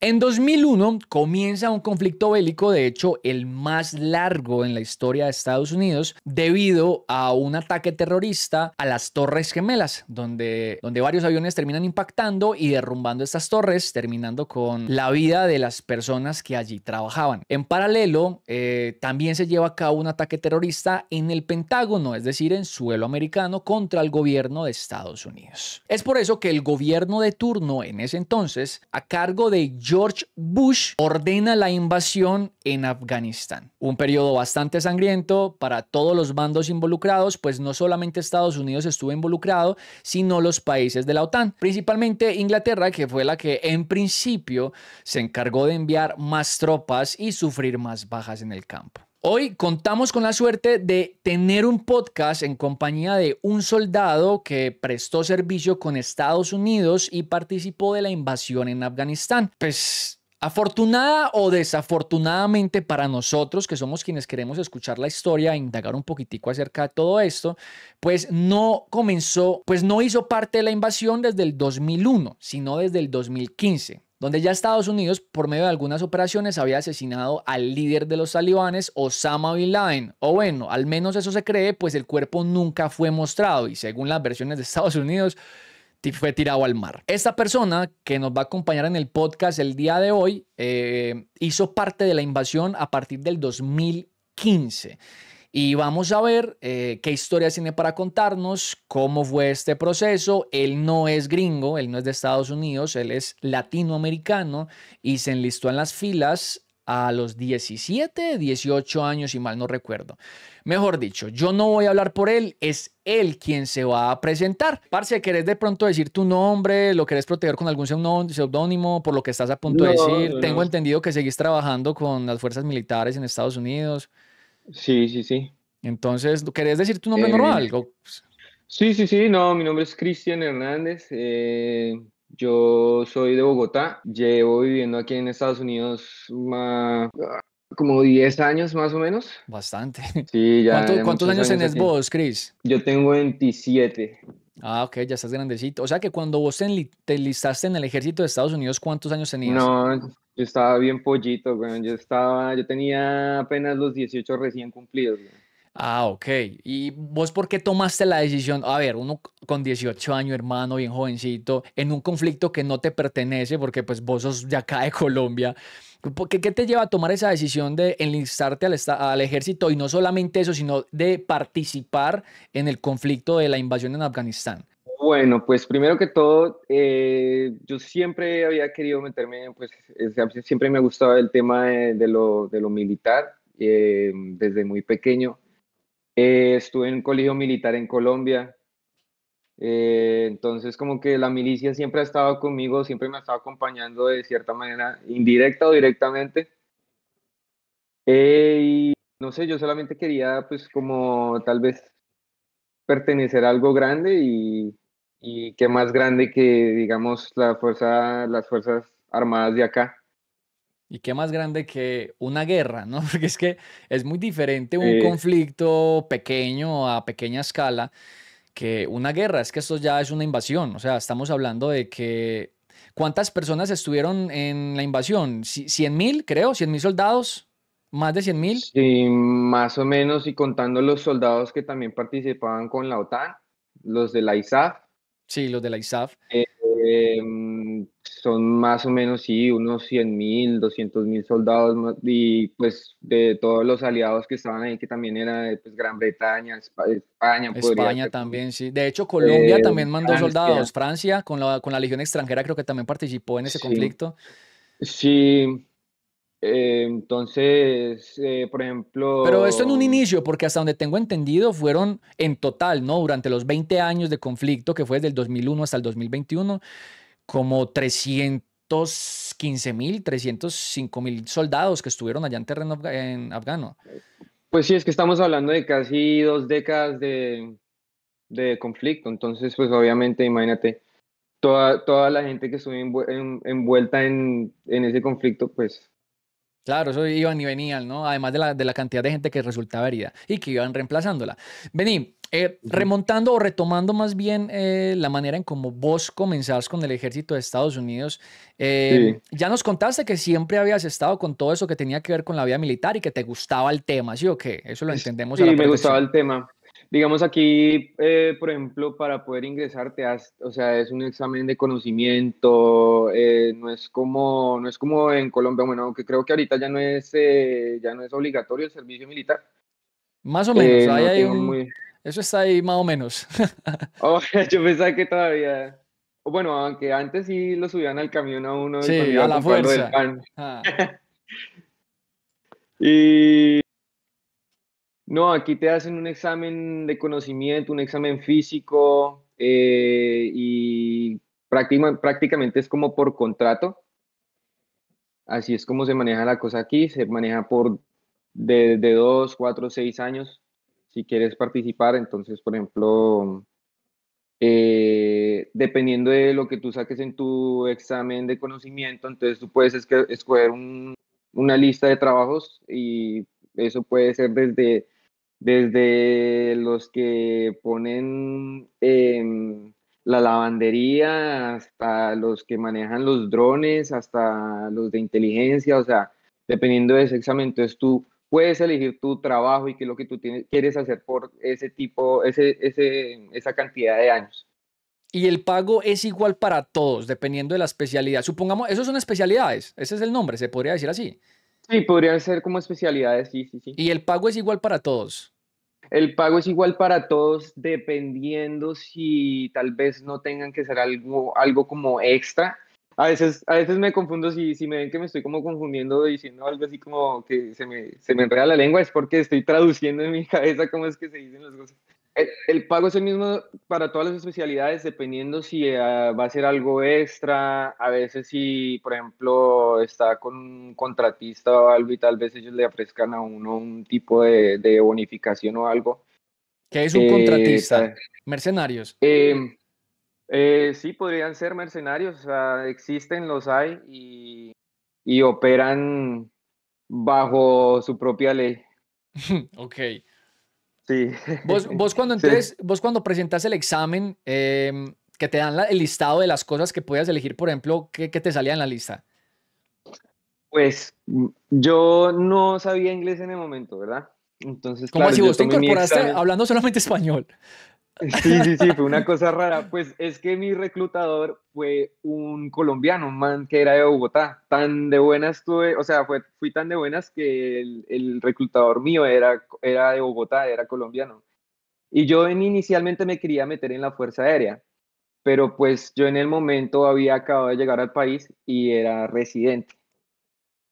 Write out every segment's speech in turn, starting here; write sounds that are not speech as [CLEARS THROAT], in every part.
En 2001 comienza un conflicto bélico, de hecho el más largo en la historia de Estados Unidos, debido a un ataque terrorista a las Torres Gemelas, donde, donde varios aviones terminan impactando y derrumbando estas torres, terminando con la vida de las personas que allí trabajaban. En paralelo, eh, también se lleva a cabo un ataque terrorista en el Pentágono, es decir, en suelo americano, contra el gobierno de Estados Unidos. Es por eso que el gobierno de turno en ese entonces, a cargo de George Bush ordena la invasión en Afganistán. Un periodo bastante sangriento para todos los bandos involucrados, pues no solamente Estados Unidos estuvo involucrado, sino los países de la OTAN, principalmente Inglaterra, que fue la que en principio se encargó de enviar más tropas y sufrir más bajas en el campo. Hoy contamos con la suerte de tener un podcast en compañía de un soldado que prestó servicio con Estados Unidos y participó de la invasión en Afganistán. Pues afortunada o desafortunadamente para nosotros, que somos quienes queremos escuchar la historia e indagar un poquitico acerca de todo esto, pues no comenzó, pues no hizo parte de la invasión desde el 2001, sino desde el 2015 donde ya Estados Unidos, por medio de algunas operaciones, había asesinado al líder de los talibanes, Osama Bin Laden. O bueno, al menos eso se cree, pues el cuerpo nunca fue mostrado y según las versiones de Estados Unidos, fue tirado al mar. Esta persona que nos va a acompañar en el podcast el día de hoy eh, hizo parte de la invasión a partir del 2015. Y vamos a ver eh, qué historias tiene para contarnos, cómo fue este proceso. Él no es gringo, él no es de Estados Unidos, él es latinoamericano y se enlistó en las filas a los 17, 18 años, si mal no recuerdo. Mejor dicho, yo no voy a hablar por él, es él quien se va a presentar. Parce, ¿querés de pronto decir tu nombre? ¿Lo querés proteger con algún seudónimo por lo que estás a punto de decir? Tengo entendido que seguís trabajando con las fuerzas militares en Estados Unidos. Sí, sí, sí. Entonces, ¿querés decir tu nombre eh, normal? Pues, sí, sí, sí, no, mi nombre es Cristian Hernández. Eh, yo soy de Bogotá, llevo viviendo aquí en Estados Unidos más, como 10 años más o menos. Bastante. Sí, ya. ¿Cuántos años, tenés vos, Cris? Yo tengo 27. Ah, ok, ya estás grandecito. O sea que cuando vos te, enlistaste en el ejército de Estados Unidos, ¿cuántos años tenías? No, yo estaba bien pollito, güey. Yo estaba, yo tenía apenas los 18 recién cumplidos, Ah, ok. ¿Y vos por qué tomaste la decisión? A ver, uno con 18 años, hermano, bien jovencito, en un conflicto que no te pertenece, porque pues vos sos de acá de [LAUGHS] Colombia. qué, qué, te lleva a tomar esa decisión de enlistarte al, ejército y no solamente eso, sino de participar en el conflicto de la invasión en Afganistán? Bueno, pues primero que todo, eh, yo siempre había querido meterme, pues siempre me gustaba el tema de, lo, militar eh, desde muy pequeño. Eh, estuve en un colegio militar en Colombia. Eh, entonces, como que la milicia siempre ha estado conmigo, siempre me ha estado acompañando de cierta manera, indirecta o directamente. Eh, y no sé, yo solamente quería, pues, como tal vez pertenecer a algo grande y, y que más grande que, digamos, la fuerza, las Fuerzas Armadas de acá. Y qué más grande que una guerra, ¿no? [LAUGHS] Porque es que es muy diferente un conflicto pequeño a pequeña escala que una guerra. Es que esto ya es una invasión. O sea, estamos hablando de que. ¿Cuántas personas estuvieron en la invasión? ¿Cien mil, creo? ¿Cien mil soldados? ¿Más de cien mil? Sí, más o menos. Y contando los soldados que también participaban con la OTAN, los de la ISAF. Sí, los de la ISAF. Eh, Em, son más o menos, sí, unos 100 mil, 200 mil soldados y pues de todos los aliados que estaban ahí, que también era pues, Gran Bretaña, España. España también, sí. De hecho, Colombia eh, también mandó soldados. Francia, con la, con la Legión extranjera, creo que también participó en ese conflicto. Sí, eh, entonces, eh, por ejemplo... Pero esto en un inicio, porque hasta donde tengo entendido fueron en total, ¿no? Durante los 20 años de conflicto, que fue del 2001 hasta el 2021, como 315 mil, 305 mil soldados que estuvieron allá en terreno en afgano. Pues sí, es que estamos hablando de casi dos décadas de, de conflicto, entonces pues obviamente, imagínate, toda, toda la gente que estuvo envuelta en, en ese conflicto, pues Claro, eso iban y venían, ¿no? Además de la, de la cantidad de gente que resultaba herida y que iban reemplazándola. Vení, eh, remontando o retomando más bien eh, la manera en cómo vos comenzás con el ejército de Estados Unidos, eh, ya nos contaste que siempre habías estado con todo eso que tenía que ver con la vida militar y que te gustaba el tema, ¿sí o qué? Eso lo entendemos. Sí, a la me gustaba el tema. Digamos aquí, eh, por ejemplo, para poder ingresarte, o sea, es un examen de conocimiento, eh, no, es como, no es como en Colombia, bueno, aunque creo que ahorita ya no es, eh, ya no es obligatorio el servicio militar. Más o menos, ahí hay un, eso está ahí más o menos. [LAUGHS] Oh, [LAUGHS] yo pensaba que todavía, bueno, aunque antes sí lo subían al camión a uno. Sí, a la fuerza. Ah. [LAUGHS] y no, aquí te hacen un examen de conocimiento, un examen físico eh, y prácticamente es como por contrato. Así es como se maneja la cosa aquí, se maneja por de, dos, cuatro, seis años. Si quieres participar, entonces, por ejemplo, eh, dependiendo de lo que tú saques en tu examen de conocimiento, entonces tú puedes escoger una lista de trabajos y eso puede ser desde desde los que ponen em, la lavandería hasta los que manejan los drones, hasta los de inteligencia, o sea, dependiendo de ese examen, entonces tú puedes elegir tu trabajo y qué es lo que tú quieres hacer por ese tipo, ese, esa cantidad de años. Y el pago es igual para todos, dependiendo de la especialidad. Supongamos, eso son especialidades, ese es el nombre, se podría decir así. Sí, podrían ser como especialidades, sí, sí, sí. ¿Y el pago es igual para todos? El pago es igual para todos, dependiendo si tal vez no tengan que ser algo, algo como extra. A veces, a veces me confundo, si, si me ven que me estoy como confundiendo diciendo algo así como que se me, se me enreda la lengua, es porque estoy traduciendo en mi [LAUGHS] cabeza cómo es que se dicen las cosas. El, pago es el mismo para todas las especialidades, dependiendo si ah, va a ser algo extra. A veces, si por ejemplo está con un contratista o algo y tal vez ellos le ofrezcan a uno un tipo de, bonificación o algo. ¿Qué es un contratista? Eh, mercenarios. Eh, eh, sí, podrían ser mercenarios. O sea, existen, los hay y, y operan bajo su propia ley. [LAUGHS] ok. Sí. Vos, [LAUGHS] vos cuando entres, vos cuando presentas el examen, em, que te dan el listado de las cosas que podías elegir, por ejemplo, ¿qué, te salía en la lista? Pues mm, yo no sabía inglés en el momento, ¿verdad? Entonces, como si vos te incorporaste hablando solamente español. Sí, sí, sí, fue una cosa rara. Pues es que mi reclutador fue un colombiano, un man que era de Bogotá. Tan de buenas tuve, o sea, fui tan de buenas que el, reclutador mío era, era de Bogotá, era colombiano. Y yo inicialmente me quería meter en la Fuerza Aérea, pero pues yo en el momento había acabado de llegar al país y era residente.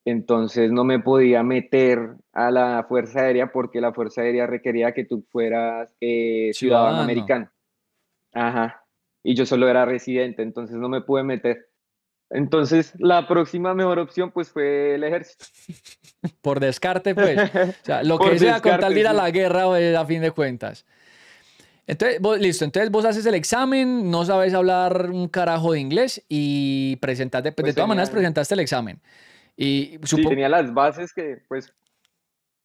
Entonces no me podía meter a la Fuerza Aérea porque la Fuerza Aérea requería que tú fueras eh, ciudadano. americano. Ajá. Y yo solo era residente, entonces no me pude meter. Entonces, la próxima mejor opción pues fue el ejército. [LAUGHS] Por descarte, pues. O sea, lo [LAUGHS] que sea con tal de ir a la guerra eh, a fin de cuentas. Entonces, listo, entonces vos haces el examen, no sabes hablar un carajo de inglés y presentaste, pues, de pues todas maneras presentaste el examen. Y sí, tenía las bases que, pues,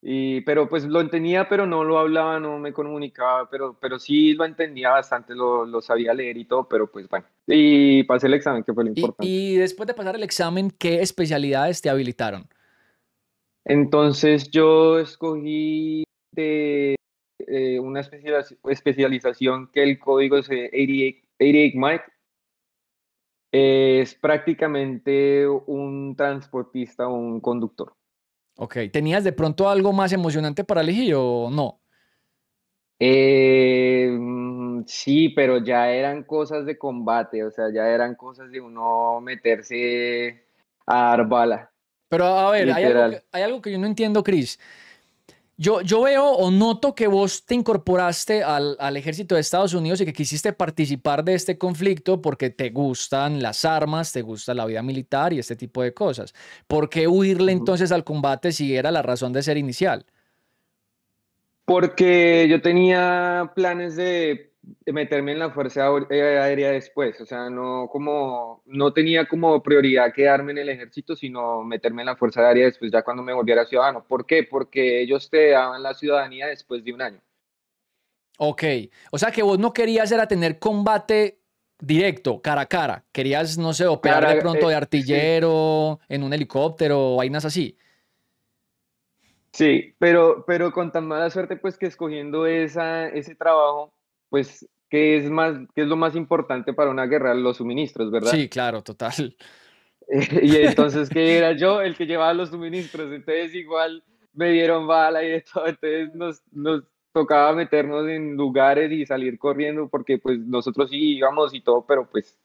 y, pero pues lo entendía, pero no lo hablaba, no me comunicaba, pero, pero sí lo entendía bastante, lo, sabía leer y todo, pero pues bueno. Y pasé el examen, que fue lo importante. Y, después de pasar el examen, ¿qué especialidades te habilitaron? Entonces yo escogí eh, una especialización que el código es 88, 88 Mike, es prácticamente un transportista o un conductor. Ok, ¿tenías de pronto algo más emocionante para elegir o no? Eh, mm, sí, pero ya eran cosas de combate, o sea, ya eran cosas de uno meterse a dar bala. Pero a ver, hay algo, que, yo no entiendo, Chris. Yo, veo o noto que vos te incorporaste al, al, ejército de Estados Unidos y que quisiste participar de este conflicto porque te gustan las armas, te gusta la vida militar y este tipo de cosas. ¿Por qué huirle entonces al combate si era la razón de ser inicial? Porque yo tenía planes de meterme en la Fuerza eh, Aérea después, o sea, no como, no tenía como prioridad quedarme en el ejército, sino meterme en la Fuerza Aérea después, ya cuando me volviera ciudadano. ¿Por qué? Porque ellos te daban la ciudadanía después de un año. Ok, o sea que vos no querías era tener combate directo, cara a cara, querías, no sé, operar de pronto de eh, artillero, en un helicóptero, vainas así. Sí, pero, pero con tan mala suerte pues que escogiendo esa, ese trabajo pues, ¿qué es, más, qué es lo más importante para una guerra? Los suministros, ¿verdad? Sí, claro, total. [LAUGHS] y entonces, ¿qué era yo el que llevaba los suministros? Entonces, igual me dieron bala y todo, entonces nos, nos tocaba meternos en lugares y salir corriendo porque pues nosotros sí íbamos y todo, pero pues...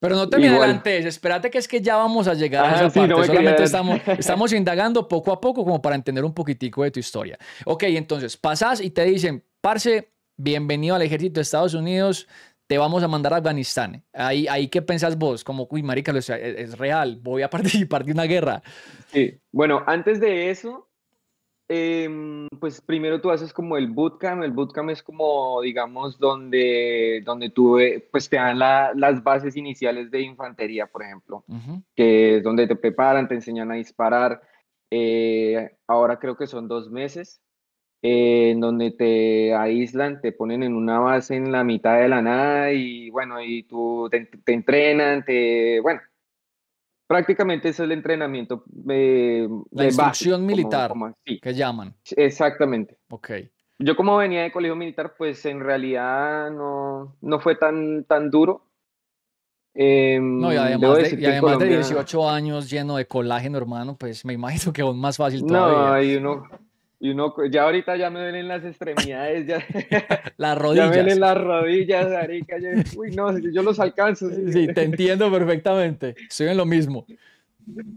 Pero no te adelantes, espérate que es que ya vamos a llegar a ah, esa parte, solamente [LAUGHS] estamos, indagando poco a poco como para entender un poquitico de tu historia. Ok, entonces pasas y te dicen, parce, bienvenido al ejército de Estados Unidos, te vamos a mandar a Afganistán. Ahí, ahí ¿qué pensás vos? Como, uy, marica, es, es real, voy a [LAUGHS] participar de una guerra. Sí, bueno, antes de eso, em, pues primero tú haces como el bootcamp, el bootcamp es como, digamos, donde, donde tú, pues te dan las bases iniciales de infantería, por ejemplo, que es donde te preparan, te enseñan a disparar. Eh, ahora creo que son dos meses eh, en donde te aíslan, te ponen en una base en la mitad de la nada y bueno, y tú te, entrenan, te, bueno, prácticamente es el entrenamiento eh, la de instrucción militar que llaman. Exactamente. Ok. Yo como venía de colegio militar, pues en realidad no, no fue tan, tan duro. Em, no, y además, de, 18 años lleno de colágeno, hermano, pues me imagino que aún más fácil todavía. No, hay uno, y uno, ya ahorita ya me duelen las extremidades, ya, [LAUGHS] las rodillas. [LAUGHS] Ya me duelen las rodillas, Arica. uy, no, yo los alcanzo. Sí, te entiendo perfectamente. Estoy en lo mismo.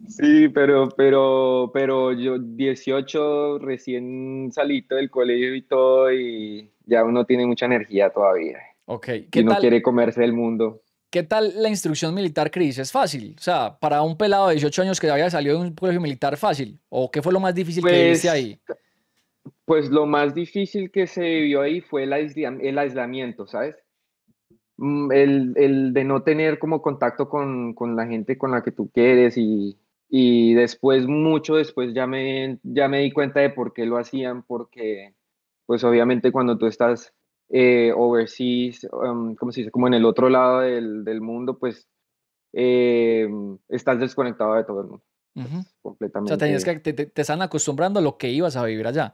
Sí, pero, pero, pero yo 18 recién salito del colegio y todo, y ya uno tiene mucha energía todavía. Ok. ¿Qué y no quiere comerse el mundo. ¿Qué tal la instrucción militar, Cris? ¿Es fácil? O sea, para un pelado de 18 años que había salido de un colegio militar, ¿fácil? ¿O qué fue lo más difícil que viste pues, ahí? Pues lo más difícil que se vivió ahí fue el, aislamiento, ¿sabes? Mm, el, de no tener como contacto con, la gente con la que tú quieres y, después, mucho después, ya me, ya me di cuenta de por qué lo hacían, porque pues obviamente cuando tú estás eh, overseas, um, como se dice? Como en el otro lado del, mundo, pues eh, estás desconectado de todo el mundo. Completamente. Pues, o sea, tenías que, te, están acostumbrando a lo que ibas a vivir allá.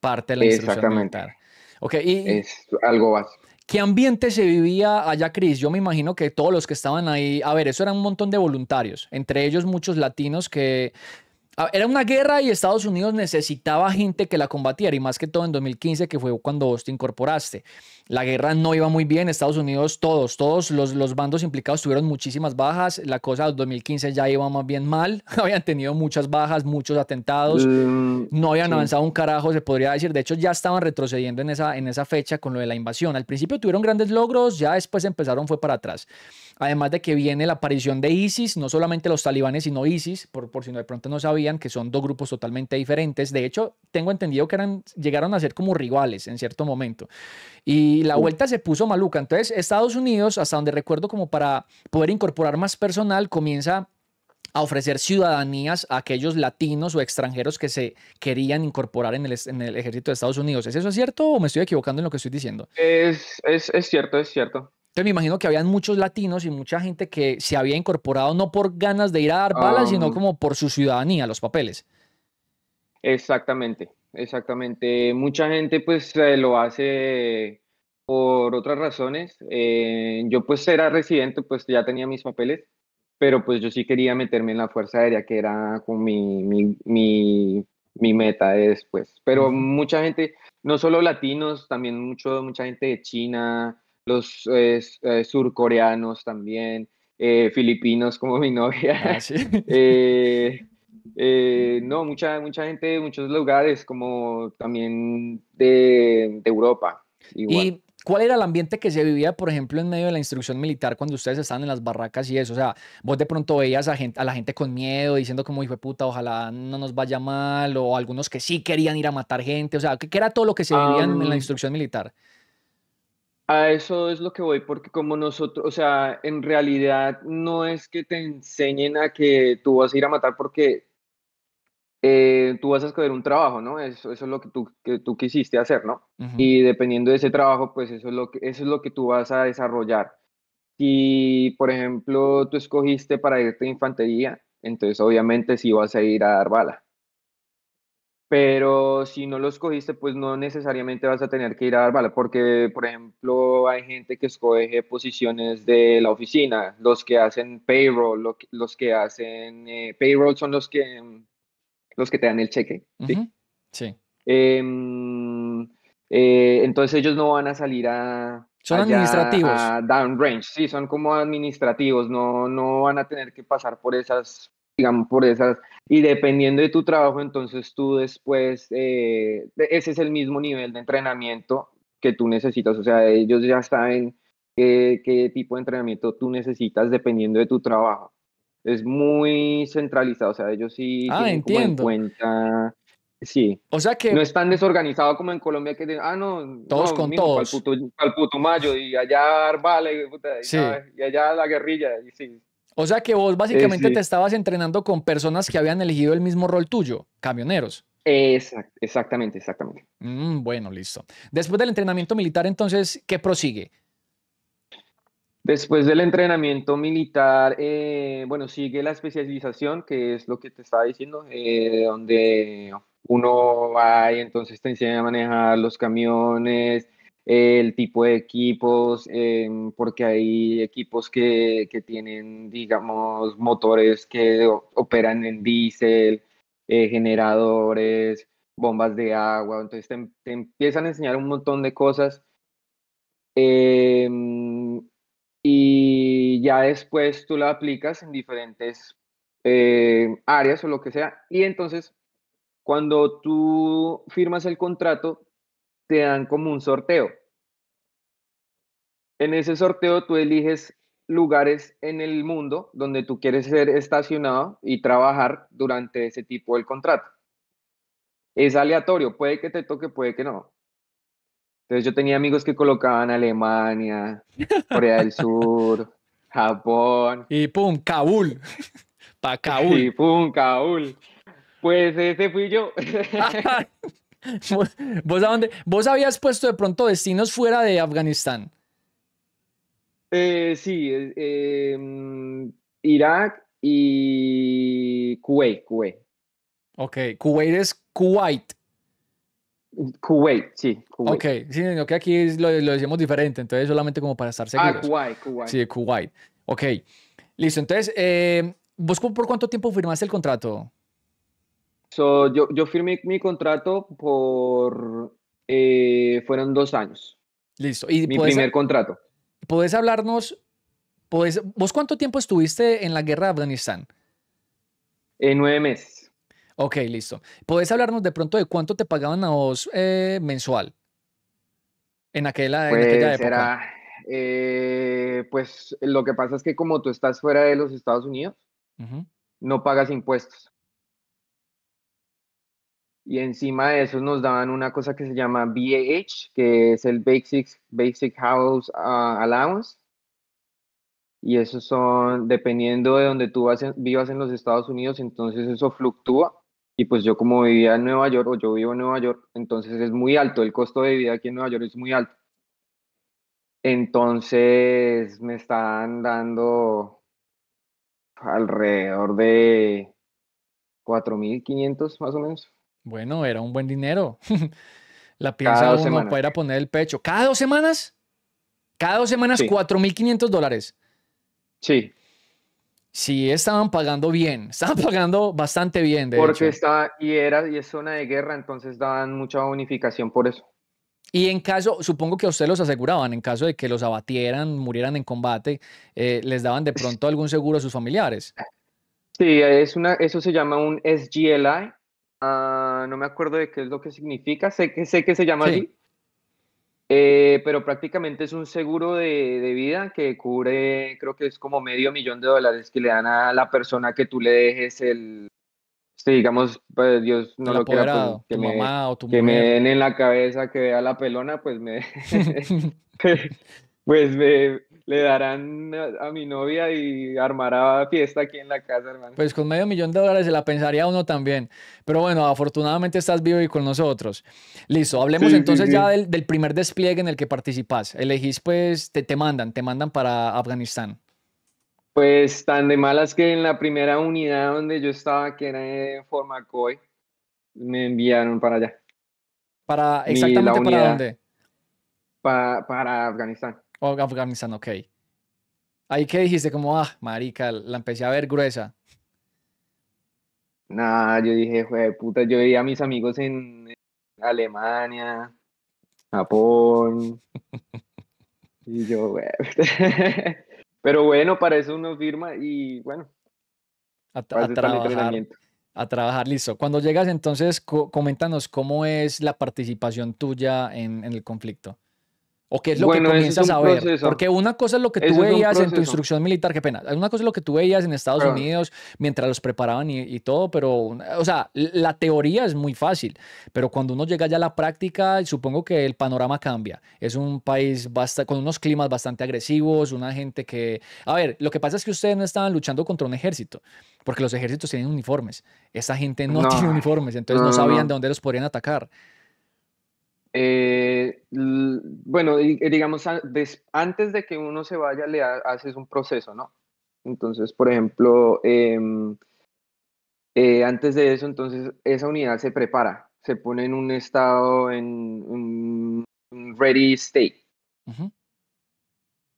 Parte de la Exactamente. instrucción Okay, y, es algo básico. ¿Qué ambiente se vivía allá, Cris? Yo me imagino que todos los que estaban ahí, a ver, eso eran un montón de voluntarios, entre ellos muchos latinos que Ah, era una guerra y Estados Unidos necesitaba gente que la combatiera y más que todo en 2015 que fue cuando vos te incorporaste. La guerra no iba muy bien, Estados Unidos todos, todos los, los bandos implicados tuvieron muchísimas bajas, la cosa de 2015 ya iba más bien mal, [LAUGHS] habían tenido muchas bajas, muchos atentados, mm, no habían avanzado un carajo, se podría decir, de hecho ya estaban retrocediendo en esa, en esa fecha con lo de la invasión. Al principio tuvieron grandes logros, ya después empezaron fue para atrás. Además de que viene la aparición de ISIS, no solamente los talibanes, sino ISIS, por, por si de pronto no sabían que son dos grupos totalmente diferentes. De hecho, tengo entendido que llegaron a ser como rivales en cierto momento. Y la vuelta se puso maluca. Entonces, Estados Unidos, hasta donde recuerdo, como para poder incorporar más personal, comienza a ofrecer ciudadanías a aquellos latinos o extranjeros que se querían incorporar en el, ejército de Estados Unidos. ¿Es eso cierto o me estoy equivocando en lo que estoy diciendo? es, es cierto, es cierto. Entonces me imagino que habían muchos latinos y mucha gente que se había incorporado no por ganas de ir a dar balas, ah. sino como por su ciudadanía, los papeles. Exactamente, exactamente. Mucha gente pues eh, lo hace por otras razones. Eh, yo pues era residente, pues ya tenía mis papeles, pero pues yo sí quería meterme en la Fuerza Aérea, que era como mi, mi, mi, mi meta después. Pero mucha gente, no solo latinos, también mucho, mucha gente de China, los eh, eh, surcoreanos también, eh, filipinos como mi [LAUGHS] novia. Ah, no, mucha, mucha gente de muchos lugares, como también de, Europa. ¿Y cuál era el ambiente que se vivía, por ejemplo, en medio de la instrucción militar cuando ustedes estaban en las barracas y eso? O sea, vos de pronto veías a, la gente con miedo, diciendo como, hijo de puta, ojalá no nos vaya mal, o algunos que sí querían ir a matar gente. O sea, ¿qué, era todo lo que se vivía en la instrucción militar? A eso es lo que voy, porque como nosotros, o sea, en realidad no es que te enseñen a que tú vas a ir a matar porque eh, tú vas a escoger un trabajo, ¿no? Eso, es lo que tú, tú quisiste hacer, ¿no? Y dependiendo de ese trabajo, pues eso es, lo que, eso es lo que tú vas a desarrollar. Si, por ejemplo, tú escogiste para irte a infantería, entonces obviamente sí vas a ir a dar bala pero si no los cogiste, pues no necesariamente vas a tener que ir a dar bala, porque, por ejemplo, hay gente que escoge posiciones de la oficina, los que hacen payroll, los que hacen eh, payroll son los que, mm, los que te dan el cheque. Sí. Em, eh, entonces ellos no van a salir a... Son administrativos. A downrange, sí, son como administrativos, no, no van a tener que pasar por esas digamos, por esas, y dependiendo de tu trabajo, entonces tú después, eh, ese es el mismo nivel de entrenamiento que tú necesitas, o sea, ellos ya saben qué, tipo de entrenamiento tú necesitas dependiendo de tu trabajo. Es muy centralizado, o sea, ellos sí ah, tienen en cuenta Sí. O sea que. No es tan desorganizado como en Colombia que. dicen, ah, no. Todos con todos. Al puto, mayo y allá Arbala y, y allá la guerrilla. Y, sí. O sea que vos básicamente eh, te estabas entrenando con personas que habían elegido el mismo rol tuyo, camioneros. exactamente, exactamente. Mm, bueno, listo. Después del entrenamiento militar, entonces, ¿qué prosigue? Después del entrenamiento militar, eh, bueno, sigue la especialización, que es lo que te estaba diciendo, eh, donde uno va y entonces te enseña a manejar los camiones, el tipo de equipos, em, porque hay equipos que, que, tienen, digamos, motores que operan en diésel, eh, generadores, bombas de agua, entonces em, te, empiezan a enseñar un montón de cosas. Em, y ya después tú la aplicas en diferentes eh, áreas o lo que sea, y entonces cuando tú firmas el contrato, te dan como un sorteo. En ese sorteo tú eliges lugares en el mundo donde tú quieres ser estacionado y trabajar durante ese tipo del contrato. Es aleatorio, puede que te toque, puede que no. Entonces yo tenía amigos que colocaban Alemania, Corea del Sur, [LAUGHS] Japón. Y pum, Kabul. [LAUGHS] Pa' Kabul. Y pum, Kabul. Pues ese fui yo. [LAUGHS] [LAUGHS] ¿Vos, habías puesto de pronto destinos fuera de Afganistán? Eh, sí, eh, em, Irak y Kuwait, Ok, Kuwait es Kuwait. Kuwait, sí. Kuwait. Ok, que aquí lo, decimos diferente, entonces solamente como para estar ah, seguros. Ah, Kuwait, Kuwait. Sí, Kuwait. Ok, listo. Entonces, eh, ¿vos por cuánto tiempo firmaste el contrato? So, yo, firmé mi contrato por. Eh, fueron dos años. Listo. mi primer contrato. ¿Podés hablarnos? ¿Vos cuánto tiempo estuviste en la guerra de Afganistán? en eh, nueve meses. Ok, listo. ¿Podés hablarnos de pronto de cuánto te pagaban a vos eh, mensual? En aquella, pues época. pues lo que pasa es que como tú estás fuera de los Estados Unidos, no pagas impuestos y encima de eso nos daban una cosa que se llama BAH, que es el Basic, Basic House ah, Allowance. Y eso son, dependiendo de donde tú vivas en los Estados Unidos, entonces eso fluctúa. Y pues yo como vivía en Nueva York, o yo vivo en Nueva York, entonces es muy alto, el costo de vida aquí en Nueva York es muy alto. Entonces me están dando alrededor de 4.500 más o menos. Bueno, era un buen dinero. [LAUGHS] la piensa uno para ir a poner el pecho. ¿Cada dos semanas? Cada dos semanas, mil 4.500 dólares. Sí. Sí, estaban pagando bien, estaban [LAUGHS] pagando bastante bien. De Porque estaba, y era, y es zona de guerra, entonces daban mucha bonificación por eso. Y en caso, supongo que a usted los aseguraban, en caso de que los abatieran, murieran en combate, eh, les daban de pronto algún seguro a sus familiares. Sí, es una, eso se llama un SGLI, Ah, no me acuerdo de qué es lo que significa, sé que, sé que se llama así, eh, pero prácticamente es un seguro de, vida que cubre, creo que es como medio millón de dólares que le dan a la persona que tú le dejes el, sí este, digamos, pues Dios no lo quiera, pues, que, me, que me den en la cabeza, que vea la pelona, pues me... [LAUGHS] [LAUGHS] pues me, le darán a, mi novia y armará fiesta aquí en la casa, hermano. Pues con medio millón de dólares se la pensaría uno también. Pero bueno, afortunadamente estás vivo y con nosotros. Listo, hablemos entonces ya del, primer despliegue en el que participas. Elegís, pues, te, te mandan, te mandan para Afganistán. Pues tan de malas que en la primera unidad donde yo estaba, que era en Formacoy, me enviaron para allá. ¿Para exactamente para dónde? para Afganistán. Oh, Afganistán, ok. Ahí que dijiste como, ah, marica, la empecé a ver gruesa. Nah, yo dije, puta, yo veía a mis amigos en Alemania, Japón. [LAUGHS] y yo, [LAUGHS] Pero bueno, para eso uno firma y bueno. A, trabajar. A trabajar, listo. Cuando llegas entonces, coméntanos cómo es la participación tuya en el conflicto. ¿O qué es lo que comienzas a ver? Porque una cosa es lo que tú veías en tu instrucción militar, qué pena. Una cosa es lo que tú veías en Estados Unidos mientras los preparaban y, todo, pero, o sea, la teoría es muy fácil, pero cuando uno llega ya a la práctica, supongo que el panorama cambia. Es un país con unos climas bastante agresivos, una gente que. A ver, lo que pasa es que ustedes no estaban luchando contra un ejército, porque los ejércitos tienen uniformes. Esa gente no, tiene uniformes, entonces no, sabían de dónde los podrían atacar. Eh, bueno, eh, digamos, antes de que uno se vaya, le haces un proceso, ¿no? Entonces, por ejemplo, em, eh, antes de eso, entonces esa unidad se prepara, se pone en un estado, en un ready state.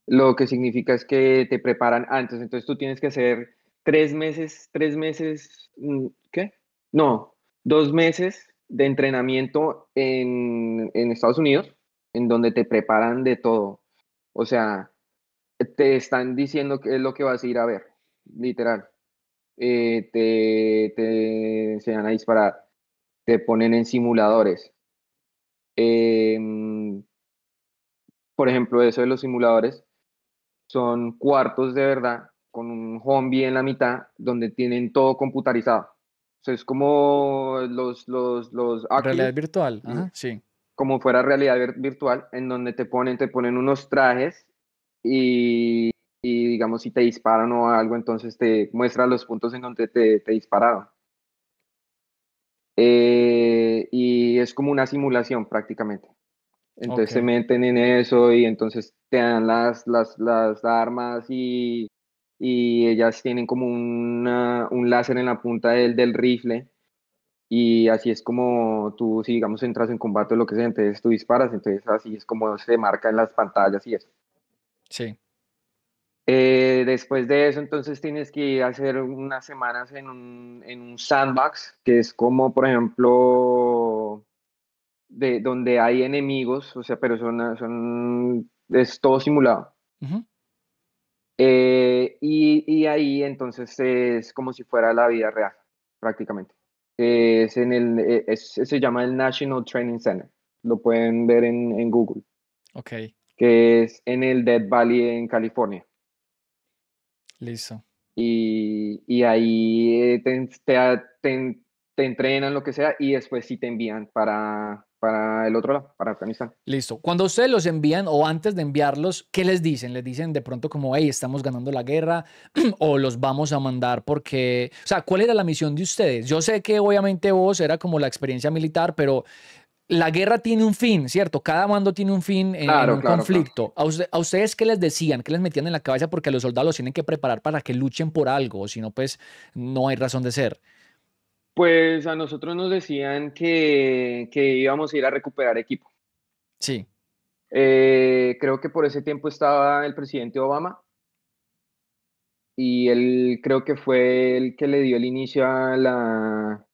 Lo que significa es que te preparan antes, entonces tú tienes que hacer tres meses, tres meses, mm, ¿qué? No, dos meses de entrenamiento en, en Estados Unidos, en donde te preparan de todo. O sea, te están diciendo qué es lo que vas a ir a ver, literal. Eh, te, te enseñan a disparar, te ponen en simuladores. Em, por ejemplo, eso de los simuladores son cuartos de verdad con un zombie en la mitad donde tienen todo computarizado es como los, los, Realidad virtual, sí. Como fuera realidad virtual, en donde te ponen, te ponen unos trajes y, digamos si te disparan o algo, entonces te muestra los puntos en donde te, te dispararon. Eh, y es como una simulación prácticamente. Entonces se meten en eso y entonces te dan las, las, las armas y y ellas tienen como un láser en la punta del, del rifle y así es como tú, si digamos entras en combate o lo que sea, entonces tú disparas, entonces así es como se marca en las pantallas y eso. Sí. Eh, después de eso, entonces tienes que hacer unas semanas en un, en un sandbox, que es como, por ejemplo, de, donde hay enemigos, o sea, pero son, son es todo simulado. Ajá eh, y, ahí entonces es como si fuera la vida real, prácticamente. Es en el, eh, se llama el National Training Center. Lo pueden ver en, Google. Ok. Que es en el Dead Valley en California. Listo. Y, ahí eh, te entrenan lo que sea y después sí te envían para, para el otro lado, para Afganistán. Listo. Cuando ustedes los envían o antes de enviarlos, ¿qué les dicen? ¿Les dicen de pronto como, hey, estamos ganando la guerra [CLEARS THROAT] o los vamos a mandar porque, o sea, ¿cuál era la misión de ustedes? Yo sé que obviamente vos era como la experiencia militar, pero la guerra tiene un fin, ¿cierto? Cada mando tiene un fin en, un conflicto. ¿A, ustedes qué les decían? ¿Qué les metían en la cabeza? Porque a los soldados los tienen que preparar para que luchen por algo, si no, pues no hay razón de ser. Pues a nosotros nos decían que, íbamos a ir a recuperar equipo. Sí. Eh, creo que por ese tiempo estaba el presidente Obama y él creo que fue el que le dio el inicio a la,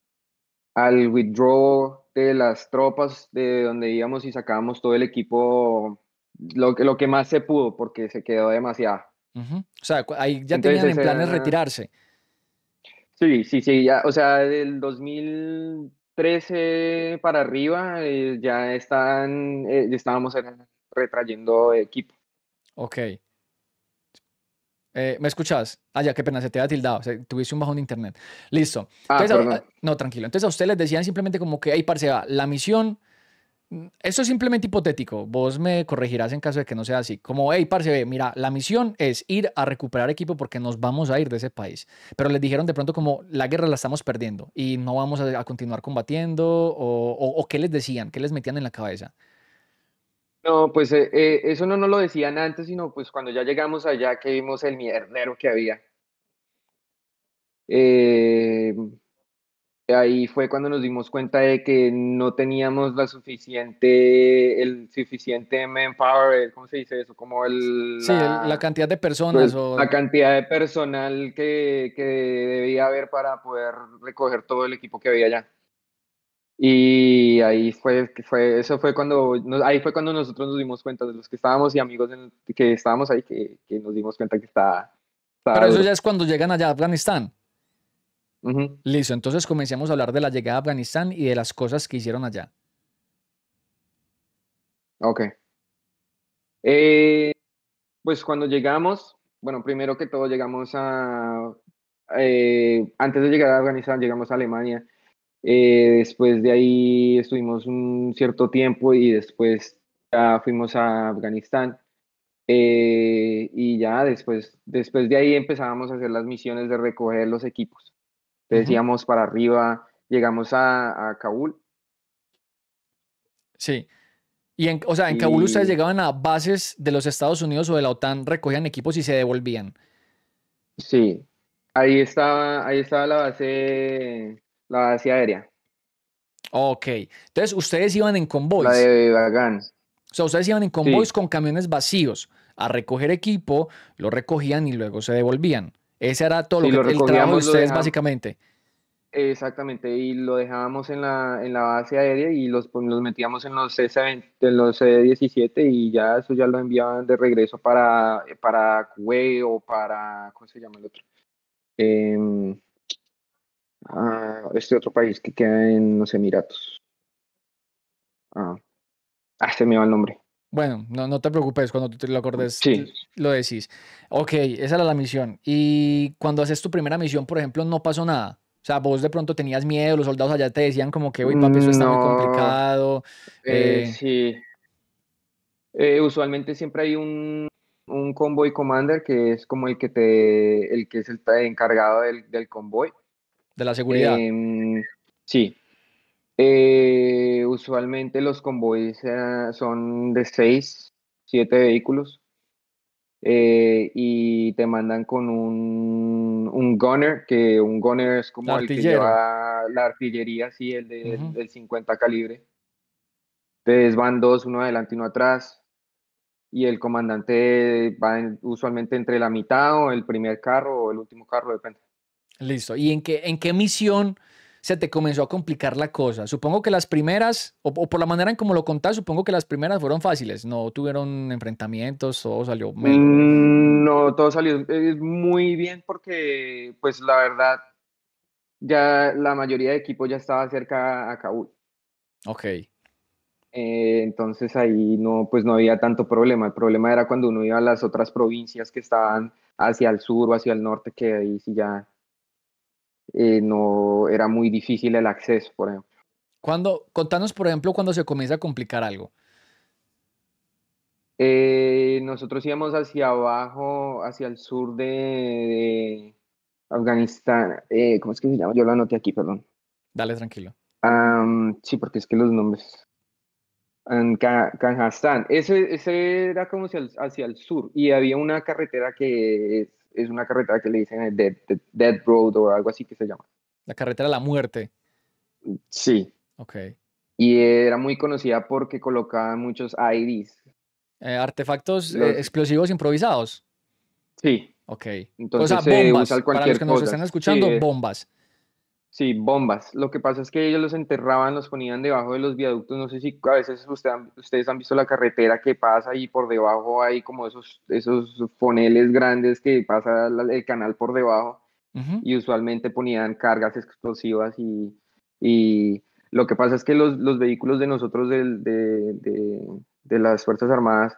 al withdraw de las tropas de donde íbamos y sacábamos todo el equipo, lo, lo que más se pudo, porque se quedó demasiado. O sea, ahí ya tenían en planes retirarse. Sí, sí, sí, ya, o sea, del 2013 para arriba eh, ya están, eh, estábamos retrayendo equipo. Ok. Eh, ¿Me escuchas? Ah, ya, qué pena, se te ha tildado. sea, tuviste un bajón de internet. Listo. Ah, no, tranquilo. Entonces a ustedes les decían simplemente como que, ahí parce, la misión eso es simplemente hipotético, vos me corregirás en caso de que no sea así. Como, hey, parce, mira, la misión es ir a recuperar equipo porque nos vamos a ir de ese país. Pero les dijeron de pronto como, la guerra la estamos perdiendo y no vamos a, continuar combatiendo o, qué les decían, qué les metían en la cabeza. No, pues eh, eh, eso no nos lo decían antes, sino pues cuando ya llegamos allá que vimos el mierdero que había. Eh, ahí fue cuando nos dimos cuenta de que no teníamos la suficiente, el suficiente manpower, ¿cómo se dice eso? Como el... Sí, la, cantidad de personas. Pues, o... La cantidad de personal que, que, debía haber para poder recoger todo el equipo que había allá. Y ahí fue, fue eso fue cuando, ahí fue cuando nosotros nos dimos cuenta de los que estábamos y amigos que estábamos ahí, que, que, nos dimos cuenta que estaba... Pero eso ya es cuando llegan allá a Afganistán. Listo, entonces comencemos a hablar de la llegada a Afganistán y de las cosas que hicieron allá. Ok. Eh, pues cuando llegamos, bueno, primero que todo llegamos a, eh, antes de llegar a Afganistán, llegamos a Alemania. Eh, después de ahí estuvimos un cierto tiempo y después ya fuimos a Afganistán. y ya después, después de ahí empezábamos a hacer las misiones de recoger los equipos. Entonces para arriba, llegamos a, Kabul. Sí. Y en, o sea, en Kabul ustedes llegaban a bases de los Estados Unidos o de la OTAN, recogían equipos y se devolvían. Sí, ahí estaba, ahí estaba la base, la base aérea. Ok, entonces ustedes iban en convoys. La de vagán. O sea, ustedes iban en convoys con camiones vacíos a recoger equipo, lo recogían y luego se devolvían. Ese era todo lo que, el trabajo ustedes, básicamente. Exactamente, y lo dejábamos en la, en la base aérea y los, pues, metíamos en los, C-17 y ya eso ya lo enviaban de regreso para, para Kuwait e o para, ¿cómo se llama el otro? Em, ah, este otro país que queda en los Emiratos. ah, ah se me va el nombre. Bueno, no, te preocupes, cuando tú te lo acordes, lo decís. Ok, esa era la misión. Y cuando haces tu primera misión, por ejemplo, no pasó nada. O sea, vos de pronto tenías miedo, los soldados allá te decían como que, uy, papi, eso está muy complicado. Eh, eh. Sí. Eh, usualmente siempre hay un, convoy commander que es como el que te, el que es el encargado del, del convoy. De la seguridad. Em, sí. Eh, usualmente los convoys eh, son de 6, 7 vehículos eh, y te mandan con un, gunner, que un gunner es como el que lleva la artillería, sí, el del 50 calibre. Entonces van dos, uno adelante y uno atrás. Y el comandante va usualmente entre la mitad o el primer carro o el último carro, depende. Listo. ¿Y en qué, en qué misión? se te comenzó a complicar la cosa? Supongo que las primeras, o, por la manera en como lo contás, supongo que las primeras fueron fáciles, no tuvieron enfrentamientos, todo salió... Mm, no, todo salió eh, muy bien porque, pues la verdad, ya la mayoría de equipos ya estaba cerca a Kabul. Ok. Eh, entonces ahí no, pues no había tanto problema. El problema era cuando uno iba a las otras provincias que estaban hacia el sur o hacia el norte, que ahí sí ya eh, no era muy difícil el acceso, por ejemplo. Cuando, contanos, por ejemplo, cuando se comienza a complicar algo. Eh, nosotros íbamos hacia abajo, hacia el sur de, Afganistán. Eh, ¿Cómo es que se llama? Yo lo anoté aquí, perdón. Dale, tranquilo. sí, porque es que los nombres. En Ese, ese, era como hacia el, sur y había una carretera que es una carretera que le dicen Dead, Road o algo así que se llama. La carretera de la muerte. Sí. Ok. Y era muy conocida porque colocaba muchos IDs. Eh, artefactos eh, explosivos improvisados. Sí. Ok. Entonces, o sea, bombas. Para los que nos están escuchando, bombas. Sí, bombas. Lo que pasa es que ellos los enterraban, los ponían debajo de los viaductos. No sé si a veces ustedes han visto la carretera que pasa y por debajo hay como esos, esos foneles grandes que pasa el canal por debajo. Y usualmente ponían cargas explosivas y, lo que pasa es que los, vehículos de nosotros de, las Fuerzas Armadas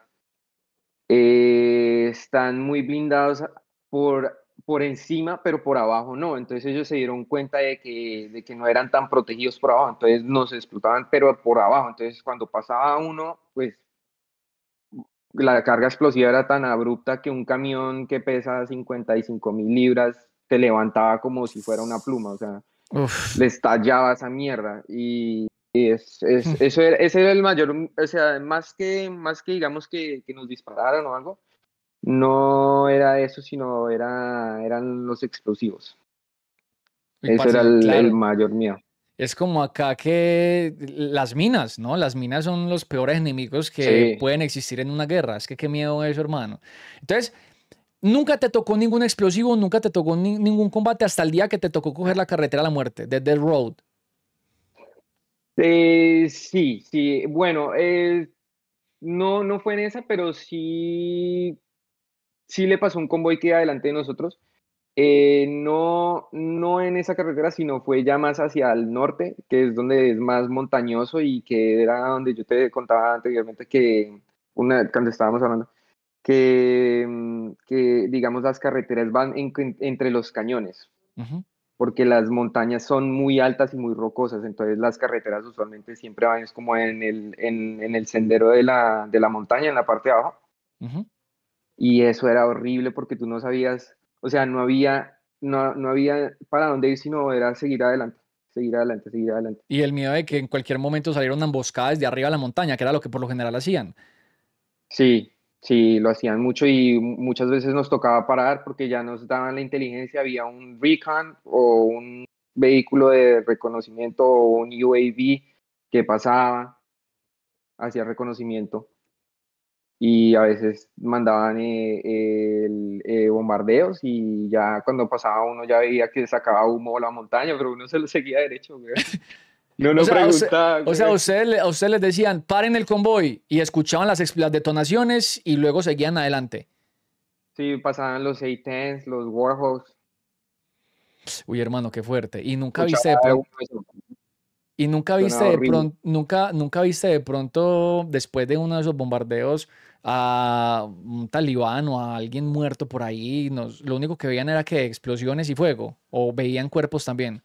eh, están muy blindados por por encima, pero por abajo no. Entonces ellos se dieron cuenta de que, de que no eran tan protegidos por abajo, entonces se explotaban, pero por abajo. Entonces cuando pasaba uno, pues la carga explosiva era tan abrupta que un camión que pesa 55 mil libras te levantaba como si fuera una pluma, o sea, Uf. le estallaba esa mierda. Y, es, mm. eso ese era el mayor, o sea, más que, más que digamos que, que nos dispararan o algo, no era eso, sino era, eran los explosivos. era el, mayor miedo. Es como acá que las minas, ¿no? Las minas son los peores enemigos que pueden existir en una guerra. Es que qué miedo eso, hermano. Entonces, nunca te tocó ningún explosivo, nunca te tocó ningún combate hasta el día que te tocó coger la carretera a la muerte, desde el Road. Eh, sí, sí. Bueno, eh, no, no fue en esa, pero sí sí le pasó un convoy que iba adelante de nosotros, eh, no, no en esa carretera, sino fue ya más hacia el norte, que es donde es más montañoso y que era donde yo te contaba anteriormente que, una, cuando estábamos hablando, que, que digamos las carreteras van entre los cañones, porque las montañas son muy altas y muy rocosas, entonces las carreteras usualmente siempre van como en el, sendero de la, montaña, en la parte de abajo. Y eso era horrible porque tú no sabías, o sea, no había, no, había para dónde ir, sino era seguir adelante seguir adelante, seguir adelante. Y el miedo de que en cualquier momento salieran emboscadas de arriba de la montaña, que era lo que por lo general hacían. Sí, sí, lo hacían mucho y muchas veces nos tocaba parar porque ya nos daban la inteligencia, había un recon o un vehículo de reconocimiento o un UAV que pasaba hacia reconocimiento y a veces mandaban eh, eh, bombardeos y ya cuando pasaba uno ya veía que sacaba humo a la montaña, pero uno se lo seguía derecho, [LAUGHS] No lo preguntaba. O sea, ustedes, a ustedes les decían, paren el convoy y escuchaban las, detonaciones y luego seguían adelante. Sí, pasaban los a 10 los Warhawks. Uy, hermano, qué fuerte. Y nunca viste de pronto, y nunca viste de pronto, nunca, nunca viste de pronto después de uno de esos bombardeos a un talibán o a alguien muerto por ahí. no lo único que veían era que explosiones y fuego, o veían cuerpos también.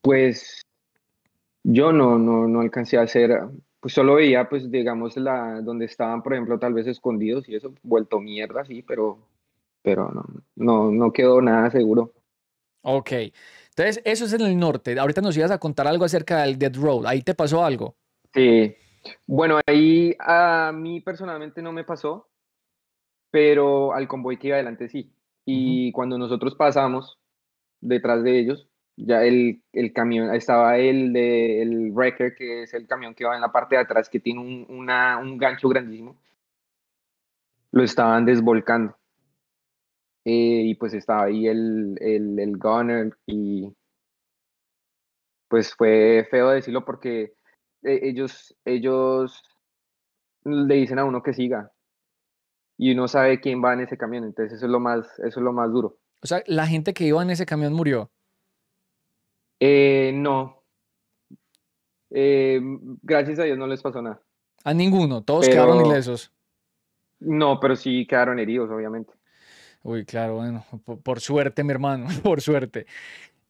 Pues yo no, no, alcancé a hacer, pues solo veía, pues digamos, la, donde estaban, por ejemplo, tal vez escondidos y eso, vuelto mierda, sí, pero, pero no, no, no quedó nada seguro. Ok, entonces eso es en el norte. Ahorita nos ibas a contar algo acerca del Dead Road, ahí te pasó algo. Sí, bueno, ahí a mí personalmente no me pasó, pero al convoy que iba adelante sí. Y cuando nosotros pasamos detrás de ellos, ya el, el camión, estaba el de el Wrecker, que es el camión que va en la parte de atrás, que tiene un, gancho grandísimo, lo estaban desvolcando. Eh, y pues estaba ahí el, el, el gunner y pues fue feo decirlo porque eh, ellos, ellos le dicen a uno que siga y uno sabe quién va en ese camión, entonces eso es lo más, eso es lo más duro. O sea, la gente que iba en ese camión murió. Eh, no. Eh, gracias a Dios no les pasó nada. A ninguno, todos quedaron ilesos. No, pero sí quedaron heridos, obviamente. Uy, claro, bueno, por suerte, mi hermano, [LAUGHS] por suerte.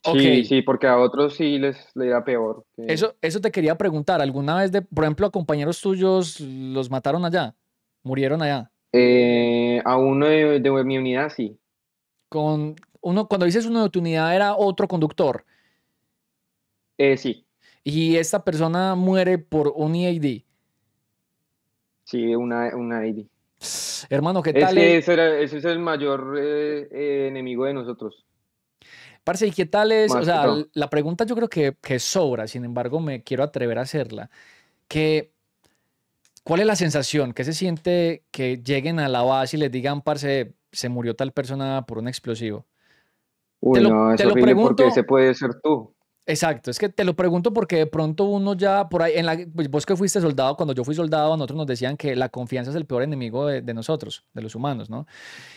Sí, sí, porque a otros sí les, le irá peor. Eso, eso te quería preguntar. ¿Alguna vez, por ejemplo, a compañeros tuyos los mataron allá? ¿Murieron allá? Eh, a uno de, mi unidad, sí. Con uno, cuando dices uno de tu unidad, ¿era otro conductor? Eh, sí. ¿Y esta persona muere por un EID? Sí, una, una e Hermano, ¿qué tal? E-? Ese, es el mayor eh, enemigo de nosotros. Parce, ¿y qué o sea, la pregunta yo creo que, sobra, sin embargo, me quiero atrever a hacerla. Que ¿Cuál es la sensación? ¿Qué se siente que lleguen a la base y les digan, parce, se murió tal persona por un explosivo? te lo, es pregunto, porque se puede ser tú. Exacto, es que te lo pregunto porque de pronto uno ya por ahí, en la, pues, vos que fuiste soldado, cuando yo fui soldado, a nosotros nos decían que la confianza es el peor enemigo de, nosotros, de los humanos, ¿no?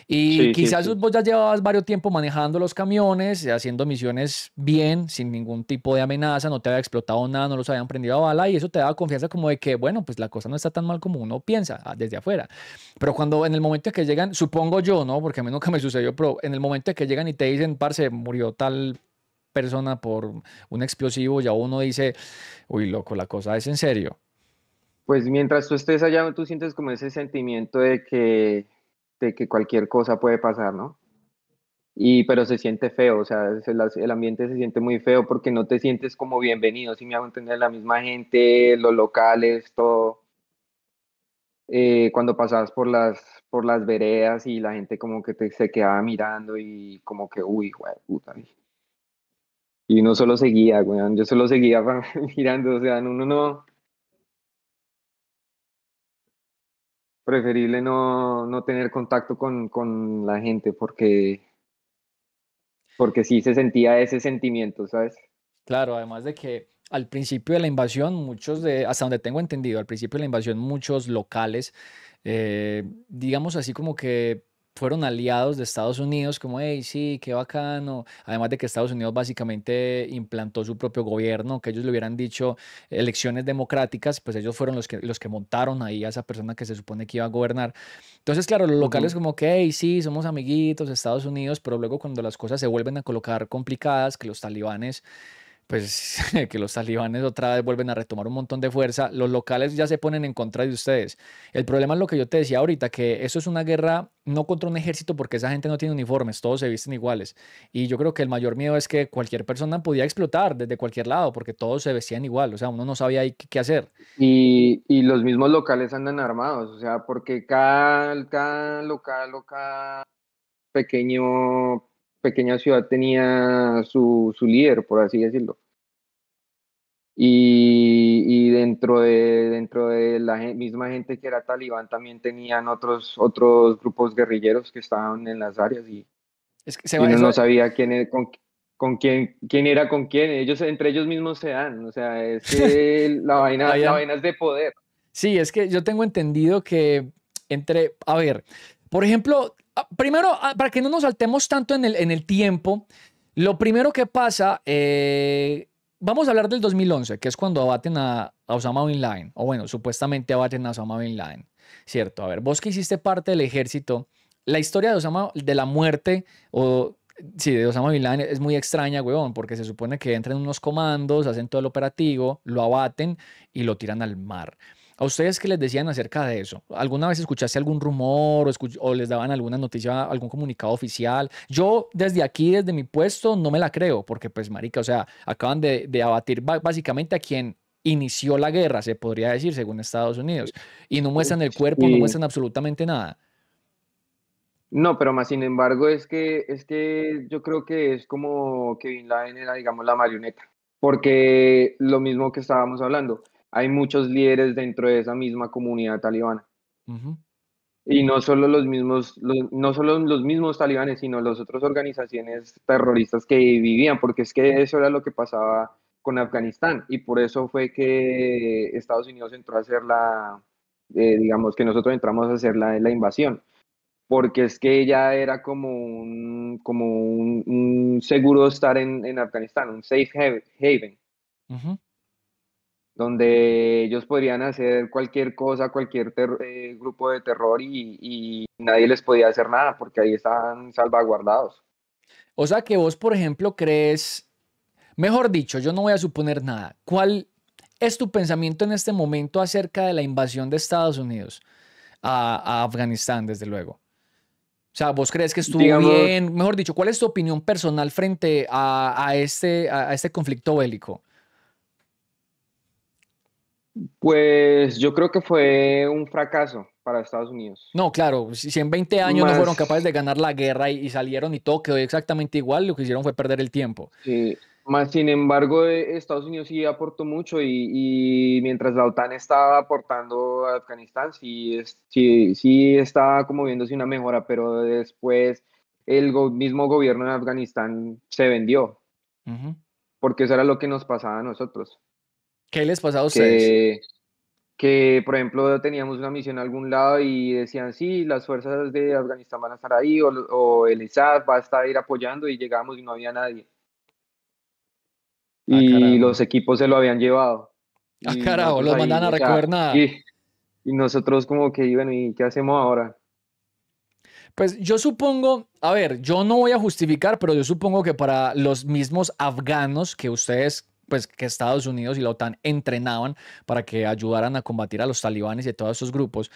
Y quizás vos ya llevabas varios tiempo manejando los camiones, eh, haciendo misiones bien, sin ningún tipo de amenaza, no te había explotado nada, no los habían prendido a bala y eso te daba confianza como de que, bueno, pues la cosa no está tan mal como uno piensa ah, desde afuera. Pero cuando en el momento en que llegan, supongo yo, ¿no? Porque a mí nunca me sucedió, pero en el momento en que llegan y te dicen, parce, murió tal persona por un explosivo, ya uno dice, uy, loco, la cosa es en serio. Pues mientras tú estés allá, tú sientes como ese sentimiento de que, que cualquier cosa puede pasar, ¿no? Y, pero se siente feo, o sea, el, ambiente se siente muy feo porque no te sientes como bienvenido, si me hago entender, la misma gente, los locales, todo. Eh, cuando pasabas por las, por las veredas y la gente como que te, se quedaba mirando y como que, uy, hijo puta, y uno solo seguía, weón. Yo solo seguía [LAUGHS] mirando, o sea, uno no. Preferible no, no tener contacto con, con la gente porque. Porque sí se sentía ese sentimiento, ¿sabes? Claro, además de que al principio de la invasión, muchos de, hasta donde tengo entendido, al principio de la invasión, muchos locales, eh, digamos así como que fueron aliados de Estados Unidos, como, hey, sí, qué bacano. Además de que Estados Unidos básicamente implantó su propio gobierno, que ellos le hubieran dicho elecciones democráticas, pues ellos fueron los que, los que montaron ahí a esa persona que se supone que iba a gobernar. Entonces, claro, los locales como que, hey, sí, somos amiguitos, Estados Unidos, pero luego cuando las cosas se vuelven a colocar complicadas, que los talibanes pues [LAUGHS] que los talibanes otra vez vuelven a retomar un montón de fuerza, los locales ya se ponen en contra de ustedes. El problema es lo que yo te decía ahorita, que eso es una guerra no contra un ejército porque esa gente no tiene uniformes, todos se visten iguales. Y yo creo que el mayor miedo es que cualquier persona podía explotar desde cualquier lado porque todos se vestían igual, o sea, uno no sabía qué, hacer. Y, los mismos locales andan armados, o sea, porque cada, cada local o cada pequeño pequeña ciudad tenía su, su líder, por así decirlo. Y, y, dentro, de, dentro de la misma gente que era talibán también tenían otros, otros grupos guerrilleros que estaban en las áreas y, es que no sabía quién era, con, quién, quién era con quién. Ellos entre ellos mismos se dan. O sea, es [LAUGHS] la, vaina, la es de poder. Sí, es que yo tengo entendido que entre, a ver, por ejemplo, Ah, primero, ah, para que no nos saltemos tanto en el, tiempo, lo primero que pasa, eh, vamos a hablar del 2011, que es cuando abaten a, Osama Bin Laden, o bueno, supuestamente abaten a Osama Bin Laden, ¿cierto? A ver, vos que hiciste parte del ejército, la historia de Osama, de la muerte, o sí, de Osama Bin Laden es muy extraña, huevón, porque se supone que entran unos comandos, hacen todo el operativo, lo abaten y lo tiran al mar. ¿A ustedes qué les decían acerca de eso? ¿Alguna vez escuchaste algún rumor o, les daban alguna noticia, algún comunicado oficial? Yo desde aquí, desde mi puesto, no me la creo, porque pues, marica, o sea, acaban de, abatir básicamente a quien inició la guerra, se podría decir, según Estados Unidos, y no muestran el cuerpo, no muestran absolutamente nada. No, pero más sin embargo es que, es que yo creo que es como que Bin Laden era, digamos, la marioneta, porque lo mismo que estábamos hablando, hay muchos líderes dentro de esa misma comunidad talibana. Y no solo los mismos, no solo los mismos talibanes, sino las otras organizaciones terroristas que vivían, porque es que eso era lo que pasaba con Afganistán y por eso fue que Estados Unidos entró a hacer la, eh, digamos que nosotros entramos a hacer la, la invasión, porque es que ya era como un, como un, seguro estar en, en, Afganistán, un safe haven. Uh donde ellos podrían hacer cualquier cosa, cualquier eh, grupo de terror y, nadie les podía hacer nada porque ahí están salvaguardados. O sea que vos, por ejemplo, crees, mejor dicho, yo no voy a suponer nada, ¿cuál es tu pensamiento en este momento acerca de la invasión de Estados Unidos a, Afganistán, desde luego? O sea, ¿vos crees que estuvo bien? Mejor dicho, ¿cuál es tu opinión personal frente a este, a este conflicto bélico? Pues yo creo que fue un fracaso para Estados Unidos. No, claro, si en 20 años no fueron capaces de ganar la guerra y, salieron y todo quedó exactamente igual, lo que hicieron fue perder el tiempo. Sí, más sin embargo eh, Estados Unidos sí aportó mucho y, mientras la OTAN estaba aportando a Afganistán, sí, sí, sí estaba como viéndose una mejora, pero después el mismo gobierno en Afganistán se vendió, porque eso era lo que nos pasaba a nosotros. ¿Qué les pasa a ustedes? Que, por ejemplo, teníamos una misión a algún lado y decían, sí, las fuerzas de Afganistán van a estar ahí o, el ISAF va a estar ir apoyando y llegamos y no había nadie. Ah, y los equipos se lo habían llevado. Ah, carajo, los mandan a recoger nada. Y, y, nosotros como que, bueno, ¿y qué hacemos ahora? Pues yo supongo, a ver, yo no voy a justificar, pero yo supongo que para los mismos afganos que ustedes pues que Estados Unidos y la OTAN entrenaban para que ayudaran a combatir a los talibanes y a todos esos grupos.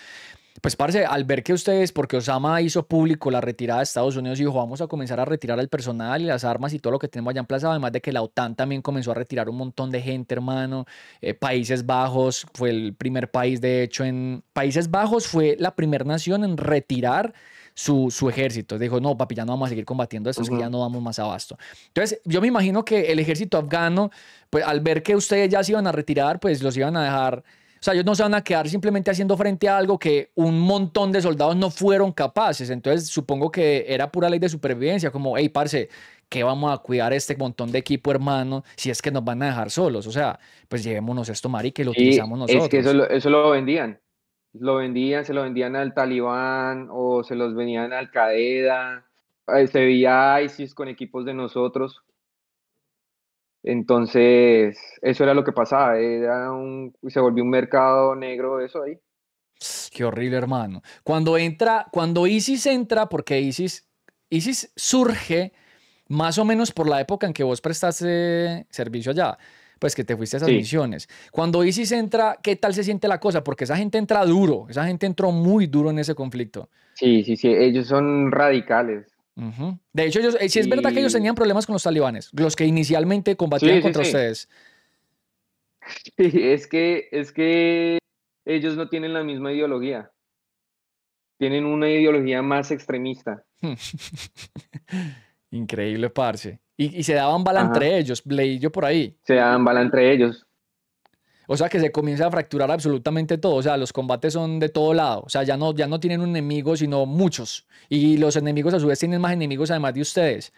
Pues parece, al ver que ustedes, porque Osama hizo público la retirada de Estados Unidos y dijo, vamos a comenzar a retirar el personal y las armas y todo lo que tenemos allá Plaza además de que la OTAN también comenzó a retirar un montón de gente, hermano. Eh, Países Bajos fue el primer país, de hecho, en Países Bajos fue la primera nación en retirar su, ejército. Dijo, no, papi, ya no vamos a seguir combatiendo esto, que ya no vamos más abasto. Entonces, yo me imagino que el ejército afgano, pues al ver que ustedes ya se iban a retirar, pues los iban a dejar... O sea, ellos no se van a quedar simplemente haciendo frente a algo que un montón de soldados no fueron capaces. Entonces, supongo que era pura ley de supervivencia, como, hey, parce, ¿qué vamos a cuidar este montón de equipo, hermano, si es que nos van a dejar solos? O sea, pues llevémonos esto, marica, y lo utilizamos nosotros. Es que eso, eso lo vendían lo vendían, se lo vendían al Talibán o se los vendían al Qaeda, eh, se veía ISIS con equipos de nosotros. Entonces, eso era lo que pasaba, era un, se volvió un mercado negro eso ahí. Qué horrible, hermano. Cuando entra, cuando ISIS entra, porque ISIS, ISIS surge más o menos por la época en que vos prestaste servicio allá pues que te fuiste a esas misiones. Cuando ISIS entra, ¿qué tal se siente la cosa? Porque esa gente entra duro, esa gente entró muy duro en ese conflicto. Sí, sí, sí, ellos son radicales. De hecho, si eh, es verdad que ellos tenían problemas con los talibanes, los que inicialmente combatían contra ustedes. [LAUGHS] es que, es que ellos no tienen la misma ideología. Tienen una ideología más extremista. [LAUGHS] Increíble, parce. Y, se daban bala entre ellos, leí yo por ahí. Se daban bala entre ellos. O sea que se comienza a fracturar absolutamente todo. O sea, los combates son de todo lado. O sea, ya no, ya no tienen un enemigo, sino muchos. Y los enemigos a su vez tienen más enemigos además de ustedes.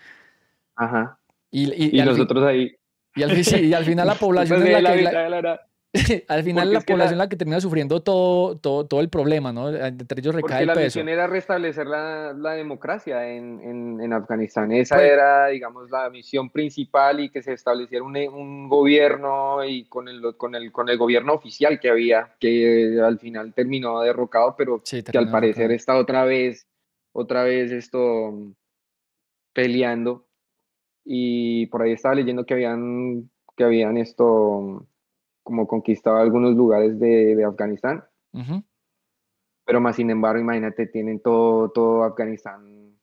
Ajá. Y, y, otros ahí. Y al, final la población es la, [LAUGHS] Al final la población la... la... que termina sufriendo todo, todo, todo el problema, ¿no? Entre ellos recae Porque la misión era restablecer la, la democracia en, en, en, Afganistán. Esa pues era, digamos, la misión principal y que se estableciera un, un, gobierno y con el, con, el, con el gobierno oficial que había, que al final terminó derrocado, pero que al parecer está otra vez, otra vez esto mm, peleando. Y por ahí estaba leyendo que habían, que habían esto mm, como conquistaba algunos lugares de, de Afganistán. Pero más sin embargo, imagínate, tienen todo, todo Afganistán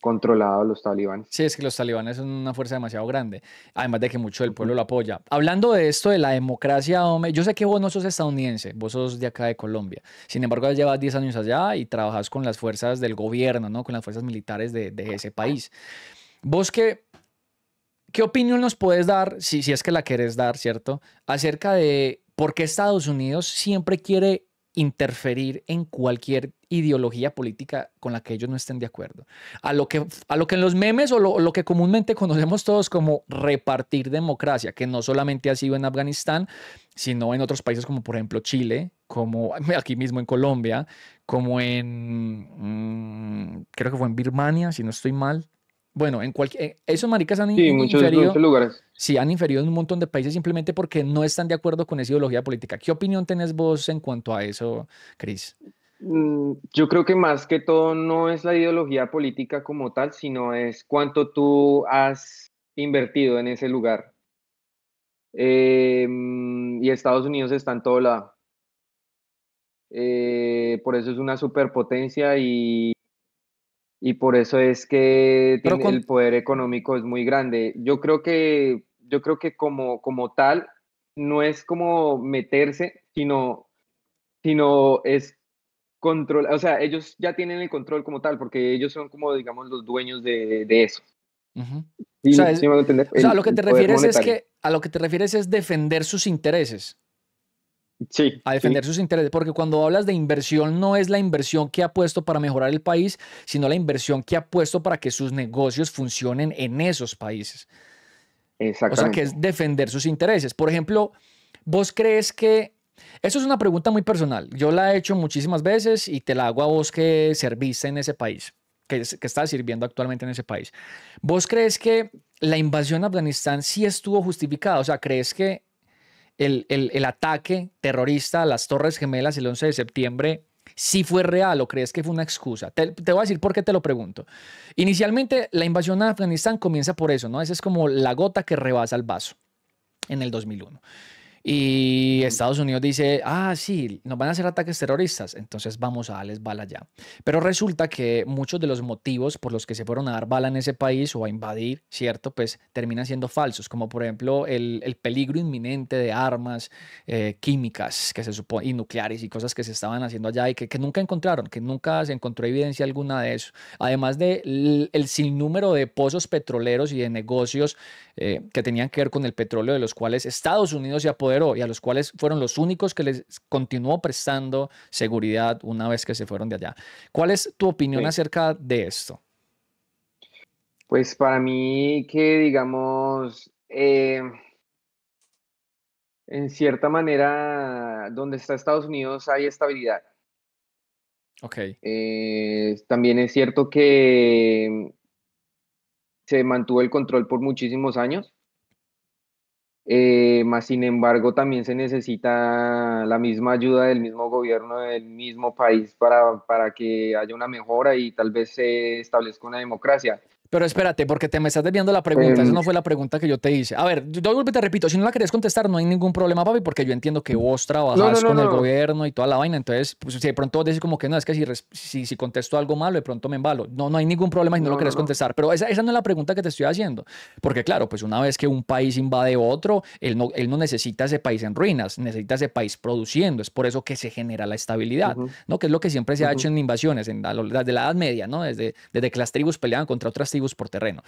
controlado los talibanes. Sí, es que los talibanes son una fuerza demasiado grande, además de que mucho del pueblo lo apoya. Hablando de esto, de la democracia, hombre, yo sé que vos no sos estadounidense, vos sos de acá de Colombia, sin embargo llevas 10 años allá y trabajas con las fuerzas del gobierno, ¿no? con las fuerzas militares de, de ese país. Vos que ¿Qué opinión nos puedes dar, si, si es que la querés dar, ¿cierto? Acerca de por qué Estados Unidos siempre quiere interferir en cualquier ideología política con la que ellos no estén de acuerdo. A lo que, a lo que en los memes o lo, que comúnmente conocemos todos como repartir democracia, que no solamente ha sido en Afganistán, sino en otros países como por ejemplo Chile, como [LAUGHS] aquí mismo en Colombia, como en, mm, creo que fue en Birmania, si no estoy mal, bueno, en cualquier, eh, esos maricas han inferido muchos, muchos lugares. Sí, han inferido en un montón de países simplemente porque no están de acuerdo con esa ideología política. ¿Qué opinión tenés vos en cuanto a eso, Cris? Mm, yo creo que más que todo no es la ideología política como tal, sino es cuánto tú has invertido en ese lugar. Em, y Estados Unidos está en todo lado. Eh, por eso es una superpotencia y y por eso es que el poder económico es muy grande. Yo creo que, yo creo que como, como tal no es como meterse, sino, sino es control, o sea, ellos ya tienen el control como tal, porque ellos son como, digamos, los dueños de, de eso. o sea, lo que te refieres es que a lo que te refieres es defender sus intereses. Sí, a defender sus intereses, porque cuando hablas de inversión no es la inversión que ha puesto para mejorar el país, sino la inversión que ha puesto para que sus negocios funcionen en esos países. Exactamente. O sea, que es defender sus intereses. Por ejemplo, ¿vos crees que... Eso es una pregunta muy personal. Yo la he hecho muchísimas veces y te la hago a vos que serviste en ese país, que, que estás sirviendo actualmente en ese país. ¿Vos crees que la invasión a Afganistán sí estuvo justificada? O sea, ¿crees que el, ataque terrorista a las Torres Gemelas el 11 de septiembre sí fue real o crees que fue una excusa. Te, te, voy a decir por qué te lo pregunto. Inicialmente, la invasión a Afganistán comienza por eso, ¿no? Esa es como la gota que rebasa el vaso en el 2001. Y Estados Unidos dice, ah, sí, nos van a hacer ataques terroristas, entonces vamos a darles bala ya. Pero resulta que muchos de los motivos por los que se fueron a dar bala en ese país o a invadir, ¿cierto? Pues terminan siendo falsos, como por ejemplo el, peligro inminente de armas eh, químicas que se supone, y nucleares y cosas que se estaban haciendo allá y que, nunca encontraron, que nunca se encontró evidencia alguna de eso. Además del de el sinnúmero de pozos petroleros y de negocios eh, que tenían que ver con el petróleo, de los cuales Estados Unidos se apoderó y a los cuales fueron los únicos que les continuó prestando seguridad una vez que se fueron de allá. ¿Cuál es tu opinión acerca de esto? Pues para mí que digamos, eh, en cierta manera, donde está Estados Unidos hay estabilidad. Ok. Eh, también es cierto que se mantuvo el control por muchísimos años. Eh, más sin embargo, también se necesita la misma ayuda del mismo gobierno del mismo país para, para que haya una mejora y tal vez se establezca una democracia. Pero espérate, porque te me estás desviando la pregunta. Esa em, no fue la pregunta que yo te hice. A ver, yo te repito, si no la querés contestar, no hay ningún problema, papi, porque yo entiendo que vos trabajás con el gobierno y toda la vaina. Entonces, pues, si de pronto vos decís como que no, es que si, si, contesto algo malo, de pronto me embalo. No, no hay ningún problema y no, lo querés contestar. Pero esa, esa no es la pregunta que te estoy haciendo. Porque claro, pues una vez que un país invade otro, él no, él no necesita ese país en ruinas, necesita ese país produciendo. Es por eso que se genera la estabilidad, ¿no? Que es lo que siempre se ha hecho en invasiones, en la, desde la Edad Media, ¿no? Desde, desde que las tribus peleaban contra otras tribus por terreno.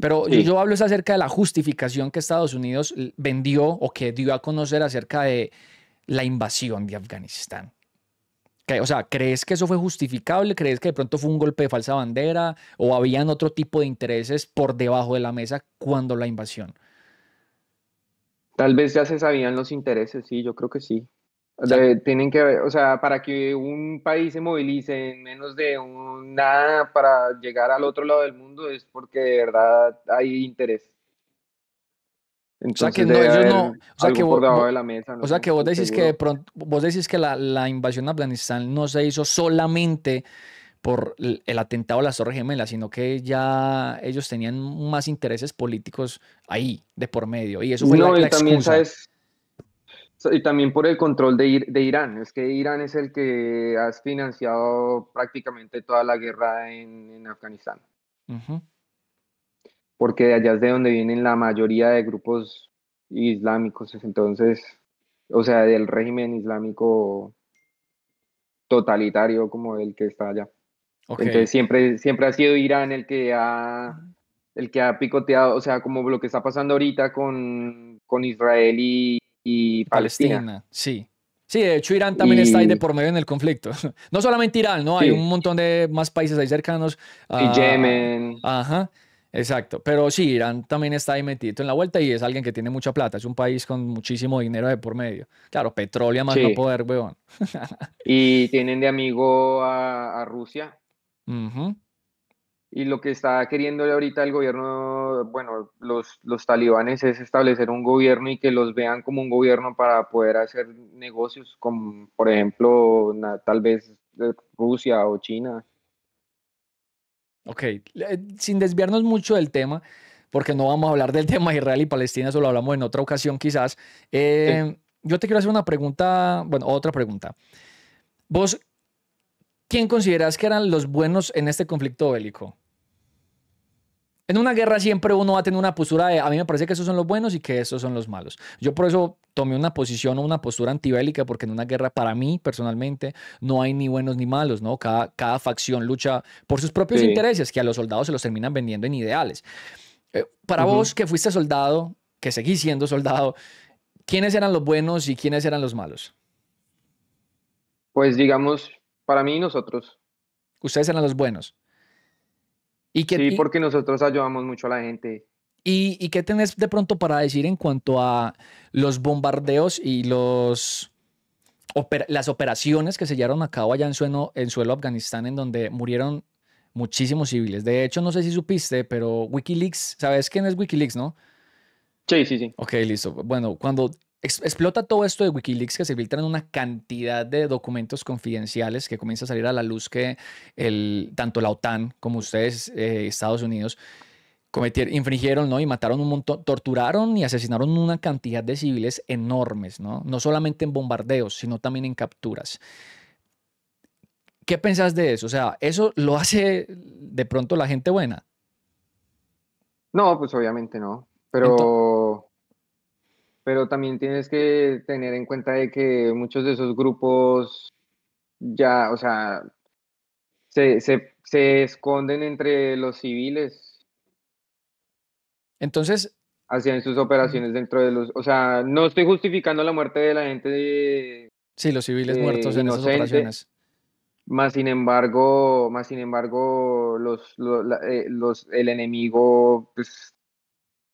Pero yo, hablo es acerca de la justificación que Estados Unidos vendió o que dio a conocer acerca de la invasión de Afganistán. O sea, ¿crees que eso fue justificable? ¿Crees que de pronto fue un golpe de falsa bandera? ¿O habían otro tipo de intereses por debajo de la mesa cuando la invasión? Tal vez ya se sabían los intereses, sí, yo creo que sí tienen que o sea, para que un país se movilice en menos de un, nada para llegar al otro lado del mundo es porque de verdad hay interés. o sea que vos, decís que pronto, vos decís que la, la invasión a Afganistán no se hizo solamente por el atentado a las Torres Gemelas, sino que ya ellos tenían más intereses políticos ahí de por medio y eso fue la, y también excusa. sabes y también por el control de, Irán. Es que Irán es el que ha financiado prácticamente toda la guerra en, Afganistán. Porque de allá es de donde vienen la mayoría de grupos islámicos. Entonces, o sea, del régimen islámico totalitario como el que está allá. Entonces siempre, siempre ha sido Irán el que ha, el que ha picoteado, o sea, como lo que está pasando ahorita con, con Israel y, y Palestina. Sí. Sí, de hecho Irán también está ahí de por medio en el conflicto. [LAUGHS] No solamente Irán, ¿no? Hay un montón de más países ahí cercanos. Y ah, Yemen. Ajá, exacto. Pero sí, Irán también está ahí metido en la vuelta y es alguien que tiene mucha plata. Es un país con muchísimo dinero de por medio. Claro, petróleo más no poder, weón. [LAUGHS] y tienen de amigo a, Rusia. Ajá. Y lo que está queriendo ahorita el gobierno, bueno, los, los talibanes es establecer un gobierno y que los vean como un gobierno para poder hacer negocios con, por ejemplo, tal vez eh, Rusia o China. Ok, sin desviarnos mucho del tema, porque no vamos a hablar del [LAUGHS] tema Israel y Palestina, solo hablamos en otra ocasión quizás. Eh, yo te quiero hacer una pregunta, bueno, otra pregunta. Vos, ¿quién consideras que eran los buenos en este conflicto bélico? En una guerra siempre uno va a tener una postura de a mí me parece que esos son los buenos y que esos son los malos. Yo por eso tomé una posición o una postura antibélica porque en una guerra para mí personalmente no hay ni buenos ni malos, ¿no? Cada, cada facción lucha por sus propios intereses que a los soldados se los terminan vendiendo en ideales. Eh, para vos que fuiste soldado, que seguís siendo soldado, ¿quiénes eran los buenos y quiénes eran los malos? Pues digamos, para mí nosotros. Ustedes eran los buenos sí, porque nosotros ayudamos mucho a la gente. ¿Y, qué tenés de pronto para decir en cuanto a los bombardeos y los las operaciones que se llevaron a cabo allá en suelo, en suelo Afganistán, en donde murieron muchísimos civiles? De hecho, no sé si supiste, pero Wikileaks, ¿sabes quién es Wikileaks, no? Sí, sí, sí. Ok, listo. Bueno, cuando explota todo esto de Wikileaks que se filtran una cantidad de documentos confidenciales que comienza a salir a la luz que el, tanto la OTAN como ustedes, eh, Estados Unidos, cometieron, infringieron, ¿no? Y mataron un montón, torturaron y asesinaron una cantidad de civiles enormes, ¿no? No solamente en bombardeos, sino también en capturas. ¿Qué pensás de eso? O sea, ¿eso lo hace de pronto la gente buena? No, pues obviamente no. Pero, pero también tienes que tener en cuenta de que muchos de esos grupos ya, o sea, se, esconden entre los civiles. Entonces... Hacían sus operaciones dentro de los... O sea, no estoy justificando la muerte de la gente de... Sí, los civiles eh, muertos en esas operaciones. Más sin embargo, más sin embargo, los, eh, los, el enemigo pues,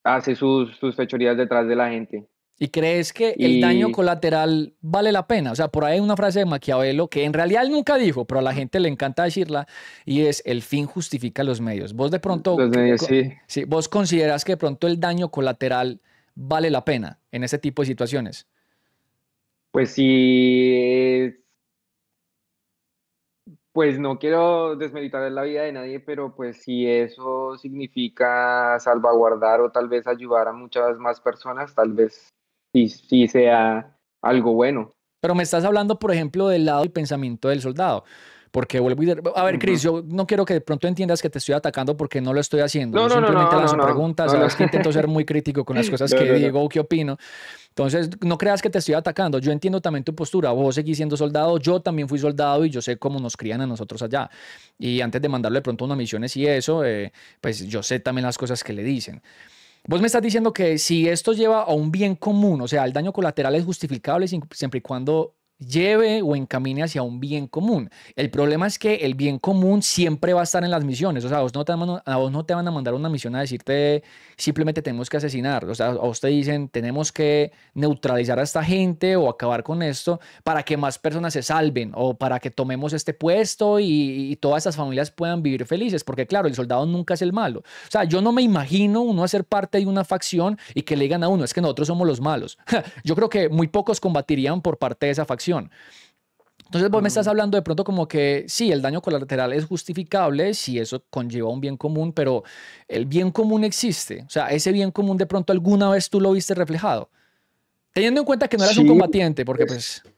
hace sus, sus fechorías detrás de la gente. ¿Y crees que el daño colateral vale la pena? O sea, por ahí hay una frase de Maquiavelo que en realidad él nunca dijo, pero a la gente le encanta decirla, y es el fin justifica los medios. Vos de pronto... Los sí. Vos considerás que de pronto el daño colateral vale la pena en ese tipo de situaciones. Pues sí... Pues no quiero desmeditar la vida de nadie, pero pues si eso significa salvaguardar o tal vez ayudar a muchas más personas, tal vez y si sea algo bueno. Pero me estás hablando, por ejemplo, del lado del pensamiento del soldado. Porque vuelvo a, ver, Cris, yo no quiero que de pronto entiendas que te estoy atacando porque no lo estoy haciendo. No, simplemente no, preguntas, sabes que intento ser muy [LAUGHS] crítico con las cosas que digo o que opino. Entonces, no creas que te estoy atacando. Yo entiendo también tu postura. Vos seguís siendo soldado, yo también fui soldado y yo sé cómo nos crían a nosotros allá. Y antes de mandarle de pronto a unas misiones y eso, eh, pues yo sé también las cosas que le dicen. Vos me estás diciendo que si esto lleva a un bien común, o sea, el daño colateral es justificable siempre y cuando lleve o encamine hacia un bien común. El problema es que el bien común siempre va a estar en las misiones. O sea, a vos no te, van a, mandar una misión a decirte simplemente tenemos que asesinar. O sea, a vos te dicen tenemos que neutralizar a esta gente o acabar con esto para que más personas se salven o para que tomemos este puesto y, todas estas familias puedan vivir felices. Porque claro, el soldado nunca es el malo. O sea, yo no me imagino uno hacer parte de una facción y que le digan a uno, es que nosotros somos los malos. [LAUGHS] yo creo que muy pocos combatirían por parte de esa facción. Entonces vos me estás mm. hablando de pronto como que sí, el daño colateral es justificable si eso conlleva un bien común, pero el bien común existe. O sea, ese bien común de pronto alguna vez tú lo viste reflejado. Teniendo en cuenta que no eras un combatiente, porque pues, pues...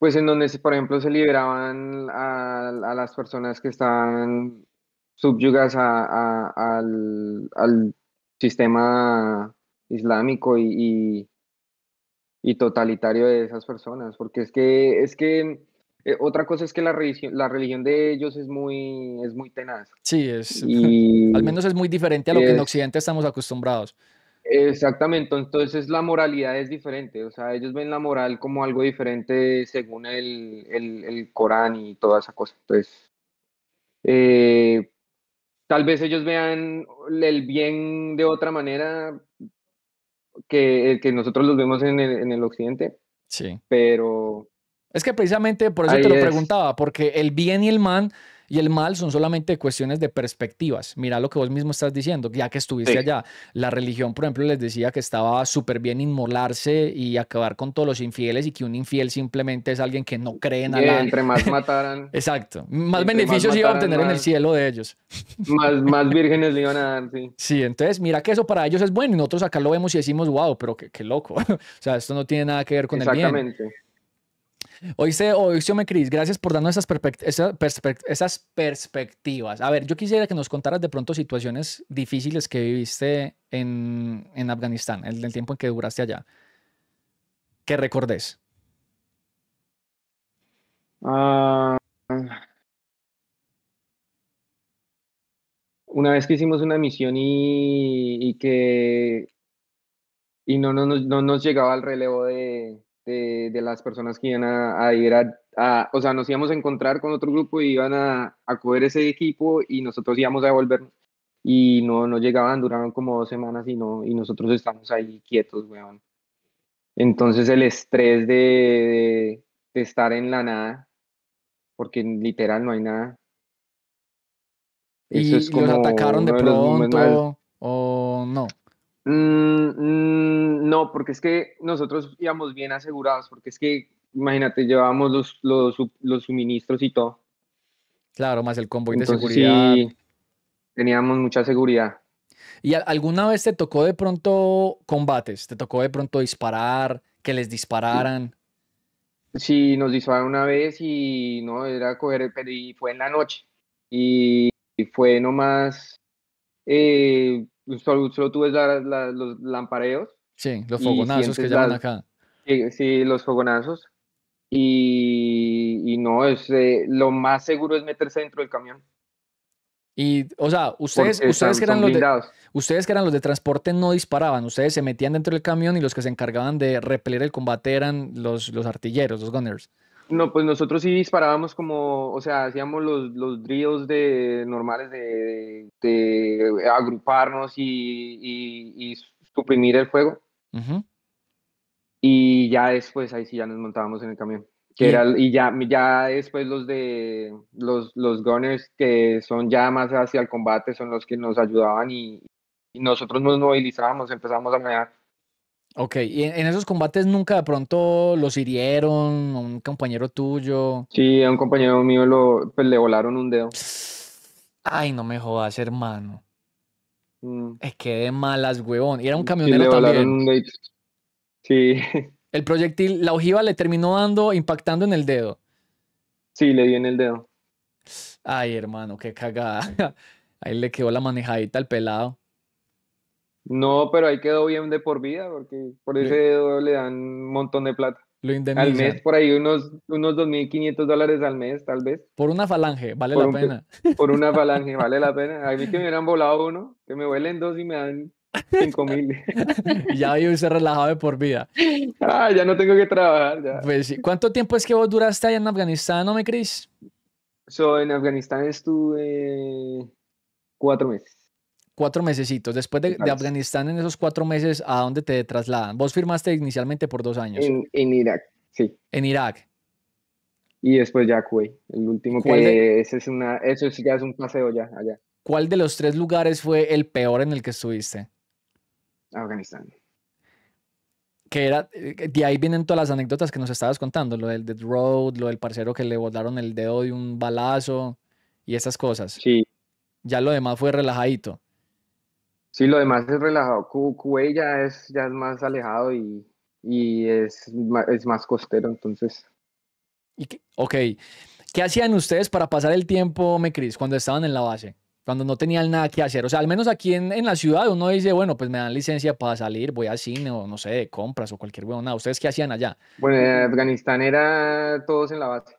Pues en donde, por ejemplo, se liberaban a, las personas que estaban subyugas al, sistema islámico y y totalitario de esas personas, porque es que, es que eh, otra cosa es que la religión, la religión de ellos es muy, es muy tenaz. Sí, es, [LAUGHS] al menos es muy diferente a lo que en Occidente estamos acostumbrados. Exactamente, entonces la moralidad es diferente, o sea, ellos ven la moral como algo diferente según el, el, Corán y toda esa cosa. Entonces, eh, tal vez ellos vean el bien de otra manera, que, eh, que nosotros los vemos en el, en el occidente. Sí. Pero... Es que precisamente por eso te lo preguntaba, porque el bien y el mal y el mal son solamente cuestiones de perspectivas. Mira lo que vos mismo estás diciendo, ya que estuviste allá. La religión, por ejemplo, les decía que estaba súper bien inmolarse y acabar con todos los infieles y que un infiel simplemente es alguien que no cree en y Entre más [LAUGHS] mataran. Exacto. Más beneficios iban a obtener en el cielo de ellos. Más, más [LAUGHS] vírgenes le iban a dar, sí. Sí, entonces mira que eso para ellos es bueno y nosotros acá lo vemos y decimos, wow, pero qué, qué loco. [LAUGHS] o sea, esto no tiene nada que ver con el bien. Exactamente. Oíste, oíste, Cris, gracias por darnos esas, esas, perspectivas. A ver, yo quisiera que nos contaras de pronto situaciones difíciles que viviste en, Afganistán, en el tiempo en que duraste allá. ¿Qué recordés? Ah, una vez que hicimos una misión y, que y no, no, no nos llegaba al relevo de, de, las personas que iban a, ir a, o sea, nos íbamos a encontrar con otro grupo y iban a, a coger ese equipo y nosotros íbamos a devolvernos. Y no, no llegaban, duraron como dos semanas y, no, y nosotros estamos ahí quietos, weón. Entonces el estrés de, de, estar en la nada, porque literal no hay nada. ¿Y atacaron de pronto o no? Mm, mm, no, porque es que nosotros íbamos bien asegurados, porque es que, imagínate, llevábamos los, los, suministros y todo. Claro, más el convoy de seguridad. Sí, teníamos mucha seguridad. ¿Y alguna vez te tocó de pronto combates? ¿Te tocó de pronto disparar, que les dispararan? Sí, nos dispararon una vez y no, era coger, pero y fue en la noche. Y, fue nomás eh, solo, solo tú ves los lampareos. Sí, los fogonazos que llevan acá. Sí, sí, los fogonazos. Y, no, es, eh, lo más seguro es meterse dentro del camión. Y, o sea, ustedes, ustedes, que eran los de, ustedes que eran los de transporte no disparaban, ustedes se metían dentro del camión y los que se encargaban de repeler el combate eran los, los artilleros, los gunners. No, pues nosotros sí disparábamos como, o sea, hacíamos los, los drills de, normales de, agruparnos y, suprimir el fuego. Y ya después, ahí sí ya nos montábamos en el camión. ¿Y? ya, ya después los de los, los gunners que son ya más hacia el combate son los que nos ayudaban y, nosotros nos movilizábamos, empezábamos a manejar Ok, y en, esos combates nunca de pronto los hirieron, un compañero tuyo. Sí, a un compañero mío pues, le volaron un dedo. Ay, no me jodas, hermano. Mm. Es que de malas, huevón. Y era un camionero Sí. [LAUGHS] El proyectil, la ojiva le terminó dando, impactando en el dedo. Sí, le di en el dedo. Ay, hermano, qué cagada. [LAUGHS] Ahí le quedó la manejadita al pelado. No, pero ahí quedó bien de por vida, porque por ese dedo le dan un montón de plata. Lo Al mes, por ahí unos, unos 2.500 dólares al mes, tal vez. Por una falange, vale la pena. [LAUGHS] Por una [LAUGHS] falange, vale la pena. A mí que me hubieran volado uno, que me vuelen dos y me dan 5.000. [LAUGHS] ya yo hice relajado de por vida. Ah, ya no tengo que trabajar. Ya. Pues ¿Cuánto tiempo es que vos duraste allá en Afganistán, no me crees? So, en Afganistán estuve cuatro meses cuatro mesecitos. Después de, Afganistán, en esos cuatro meses, ¿a dónde te trasladan? Vos firmaste inicialmente por dos años. En, Irak, sí. En Irak. Y después ya Kuwait, el último ese es una, eso ya es un paseo ya allá. ¿Cuál de los tres lugares fue el peor en el que estuviste? Afganistán. Que era, eh, de ahí vienen todas las anécdotas que nos estabas contando, lo del Dead Road, lo del parcero que le volaron el dedo de un balazo y esas cosas. Sí. Ya lo demás fue relajadito. Sí, lo demás es relajado. Kuwait ya es, ya es más alejado y, es, más costero, entonces. ¿Y ok. ¿Qué hacían ustedes para pasar el tiempo, Mecris, cuando estaban en la base? Cuando no tenían nada que hacer. O sea, al menos aquí en, en, la ciudad uno dice, bueno, pues me dan licencia para salir, voy a cine o no sé, de compras o cualquier huevonada. ¿Ustedes qué hacían allá? Bueno, en Afganistán era todos en la base.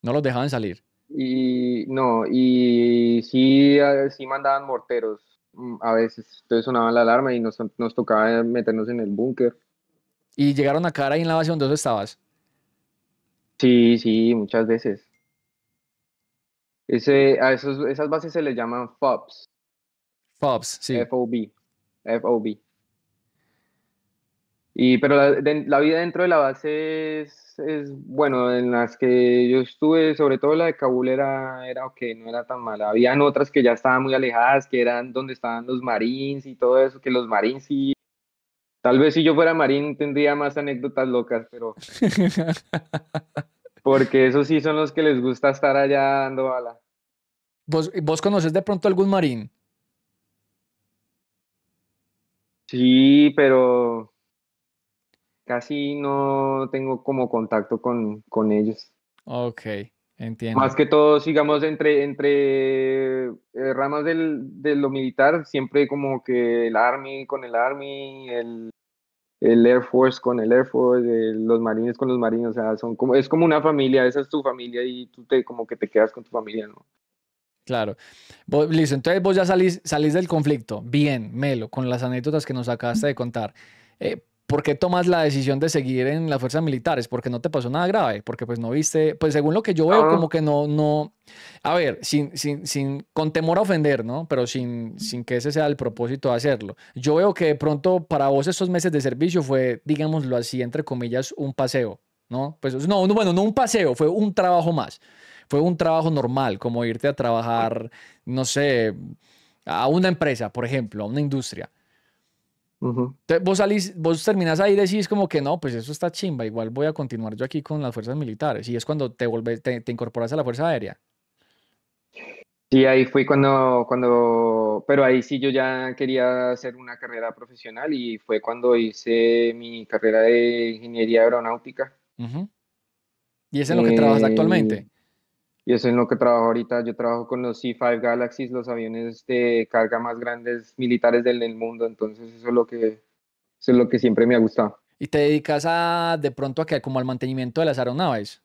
No los dejaban salir. Y no, y sí, ah, sí mandaban morteros Mm, a veces entonces sonaba la alarma y nos, tocaba eh, meternos en el búnker. ¿Y llegaron a cara ahí en la base donde estabas? Sí, sí, muchas veces. Ese, a esos, esas bases se les llaman FOBs. FOBs, sí. FOB. FOB. Y, pero la, vida dentro de la base es, bueno, en las que yo estuve, sobre todo la de Kabul era, era ok, no era tan mala. Habían otras que ya estaban muy alejadas, que eran donde estaban los marines y todo eso, que los marines sí... Tal vez si yo fuera marín tendría más anécdotas locas, pero... [LAUGHS] Porque esos sí son los que les gusta estar allá dando bala. ¿Vos, vos conoces de pronto algún marín? Sí, pero casi no tengo como contacto con, con ellos. Ok, entiendo. Más que todo, sigamos entre, entre eh, ramas del, de lo militar, siempre como que el Army con el Army, el, el Air Force con el Air Force, eh, los marines con los marines, o sea, son como, es como una familia, esa es tu familia y tú te, como que te quedas con tu familia, ¿no? Claro. listo, entonces vos ya salís, salís del conflicto, bien, Melo, con las anécdotas que nos acabaste de contar. Eh, ¿por qué tomas la decisión de seguir en las fuerzas militares? Porque no te pasó nada grave, porque pues no viste, pues según lo que yo veo, como que no, no, a ver, sin, sin, sin, con temor a ofender, ¿no? Pero sin, sin que ese sea el propósito de hacerlo. Yo veo que de pronto para vos esos meses de servicio fue, digámoslo así, entre comillas, un paseo, ¿no? Pues no, no bueno, no un paseo, fue un trabajo más. Fue un trabajo normal, como irte a trabajar, no sé, a una empresa, por ejemplo, a una industria vos salís, vos terminás ahí y decís como que no, pues eso está chimba, igual voy a continuar yo aquí con las fuerzas militares. Y es cuando te volvés, te, incorporas a la Fuerza Aérea. Sí, ahí fui cuando, cuando, pero ahí sí yo ya quería hacer una carrera profesional y fue cuando hice mi carrera de ingeniería aeronáutica. ¿Y es en lo que eh, trabajas actualmente? y eso es lo que trabajo ahorita. Yo trabajo con los C5 Galaxies, los aviones de carga más grandes militares del mundo, entonces eso es lo que, es lo que siempre me ha gustado. ¿Y te dedicas a, de pronto a que como al mantenimiento de las aeronaves?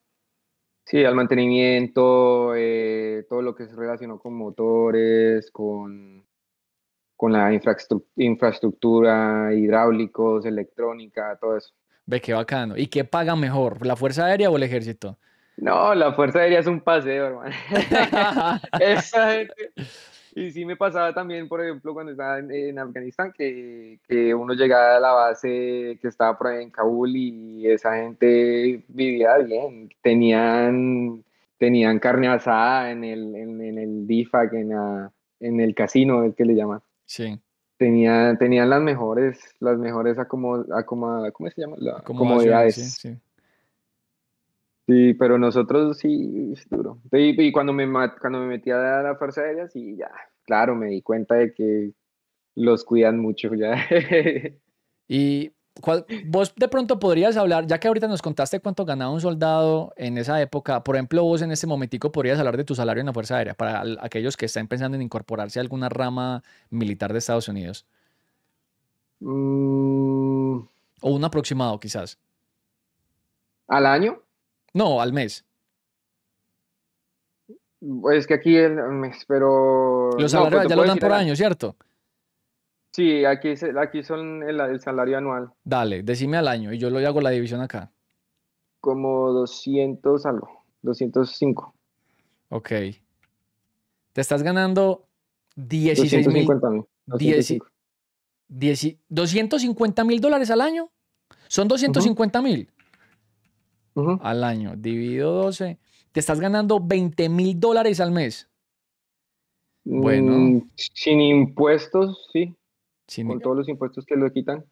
Sí, al mantenimiento, eh, todo lo que se relacionó con motores, con, con la infraestructura, infraestructura, hidráulicos, electrónica, todo eso. Ve, qué bacano. ¿Y qué paga mejor, la Fuerza Aérea o el Ejército? No, la Fuerza Aérea es un paseo, hermano. [LAUGHS] [LAUGHS] Esa gente... Y sí me pasaba también, por ejemplo, cuando estaba en, Afganistán, que, uno llegaba a la base que estaba por ahí en Kabul y esa gente vivía bien. Tenían, tenían carne asada en el, en, en el DIFAC, en, el casino, es que le llaman. Sí. Tenían, tenían las mejores, las mejores se llama? Sí, pero nosotros sí, es duro. Y, cuando, me, cuando me metí a la Fuerza Aérea, sí, ya, claro, me di cuenta de que los cuidan mucho ya. [LAUGHS] y vos de pronto podrías hablar, ya que ahorita nos contaste cuánto ganaba un soldado en esa época, por ejemplo, vos en este momentico podrías hablar de tu salario en la Fuerza Aérea para aquellos que estén pensando en incorporarse a alguna rama militar de Estados Unidos. Mm. O un aproximado, quizás. ¿Al año? No, al mes. Es que aquí el mes, pero. Los salarios pues, ya lo dan por año, ¿cierto? Sí, aquí, aquí son el, salario anual. Dale, decime al año y yo lo hago la división acá. Como 200 algo, 205. Ok. Te estás ganando 16 mil. 250 mil dólares al año. Son 250 mil al año, divido 12, te estás ganando 20 mil dólares al mes. Bueno. Mm, sin impuestos, sí. Sin Con todos los impuestos que le quitan.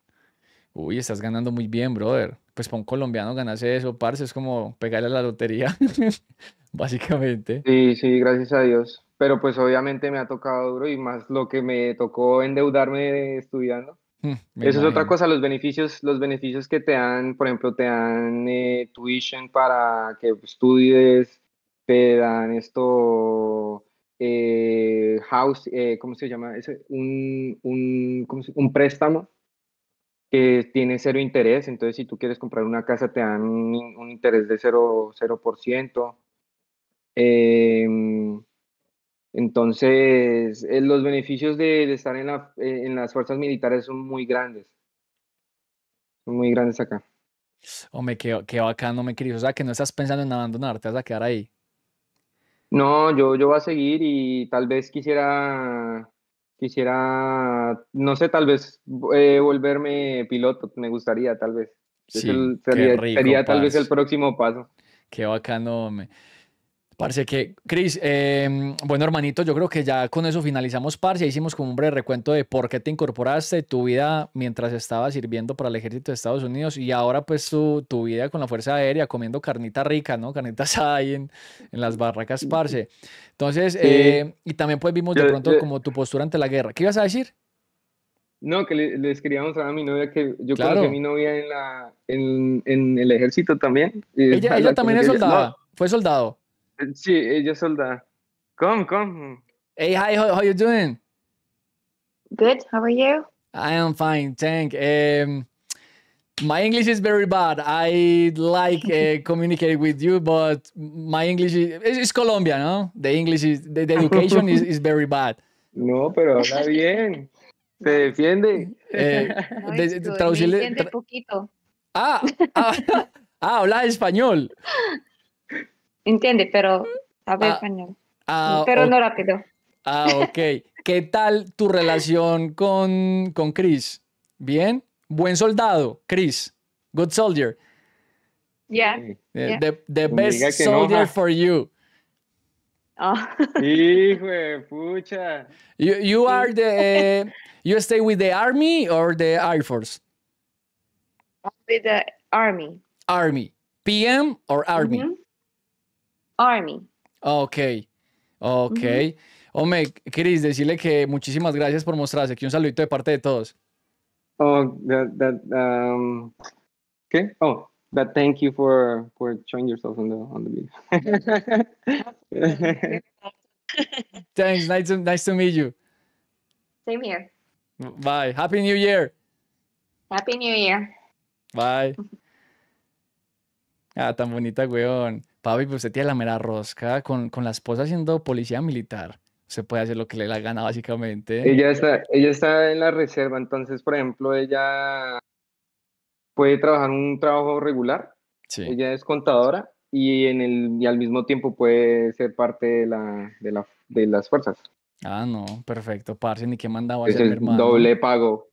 Uy, estás ganando muy bien, brother. Pues para un colombiano ganarse eso, parce, es como pegarle a la lotería, [LAUGHS] básicamente. Sí, sí, gracias a Dios. Pero pues obviamente me ha tocado duro y más lo que me tocó endeudarme estudiando. Hmm, Eso es otra cosa, los beneficios, los beneficios que te dan, por ejemplo, te dan eh, tuition para que estudies, te dan esto, eh, house, eh, ¿cómo se llama? Es un, préstamo que tiene cero interés, entonces si tú quieres comprar una casa te dan un, interés de 0%. 0%. Eh, entonces, eh, los beneficios de, estar eh, en, las fuerzas militares son muy grandes. Son muy grandes acá. Hombre, qué, qué bacano, me querido. O sea, que no estás pensando en abandonarte te vas a quedar ahí. No, yo, yo voy a seguir y tal vez quisiera, quisiera, no sé, tal vez eh, volverme piloto, me gustaría, tal vez. Sí, sería, tal vez el próximo paso. Qué bacano, me parece que Cris, em, bueno, hermanito, yo creo que ya con eso finalizamos, parce. Hicimos como un breve recuento de por qué te incorporaste, tu vida mientras estabas sirviendo para el ejército de Estados Unidos y ahora, pues, tu, vida con la Fuerza Aérea comiendo carnita rica, ¿no? carnitas [LAUGHS] ahí en, las barracas, parce. Entonces, em, y también, pues, vimos de pronto como tu postura ante la guerra. ¿Qué ibas a decir? No, que les quería mostrar a mi novia que yo creo que mi novia en, la, en, el ejército también. Ella, ella también es soldada, fue soldado. She, ella solda. Come, come. Hey, hi, how, how you doing? Good. How are you? I am fine, thank. Um, my English is very bad. I like uh, [LAUGHS] communicating with you, but my English is it's Colombia, no? The English is the, the education is, is very bad. No, pero habla bien. Se defiende. Eh, no, de, traducirle, tra poquito. Ah, ah, [LAUGHS] ah, habla español. [LAUGHS] entiende, pero sabe ah, español. Ah, pero no rápido. Ah, ok. ¿Qué tal tu relación con, con Chris? ¿Bien? Buen soldado, Chris. Good soldier. Yeah. The, pues best soldier for you. Ah. Hijo pucha. You, you are the, eh, you stay with the army or the air force? With the army. Army. PM or army? Army. Ok, ok. Uh Hombre, decirle que muchísimas gracias por mostrarse aquí. Un saludito de parte de todos. Oh, that, um, ¿qué? Oh, that thank you for, for showing yourself on the, on the video. [LAUGHS] Thanks, nice to, nice to meet you. Same here. Bye. Happy New Year. Happy New Year. Bye. [LAUGHS] Ah, tan bonita, weón. Papi, pues usted tiene la mera rosca con, la esposa siendo policía militar. Se puede hacer lo que le la gana, básicamente. Ella está, ella está en la reserva, entonces, por ejemplo, ella puede trabajar un trabajo regular. Sí. Ella es contadora y, en el, y al mismo tiempo puede ser parte de, la, de, la, de las fuerzas. Ah, no, perfecto, parce, ni qué mandaba a ser, hermano. Doble pago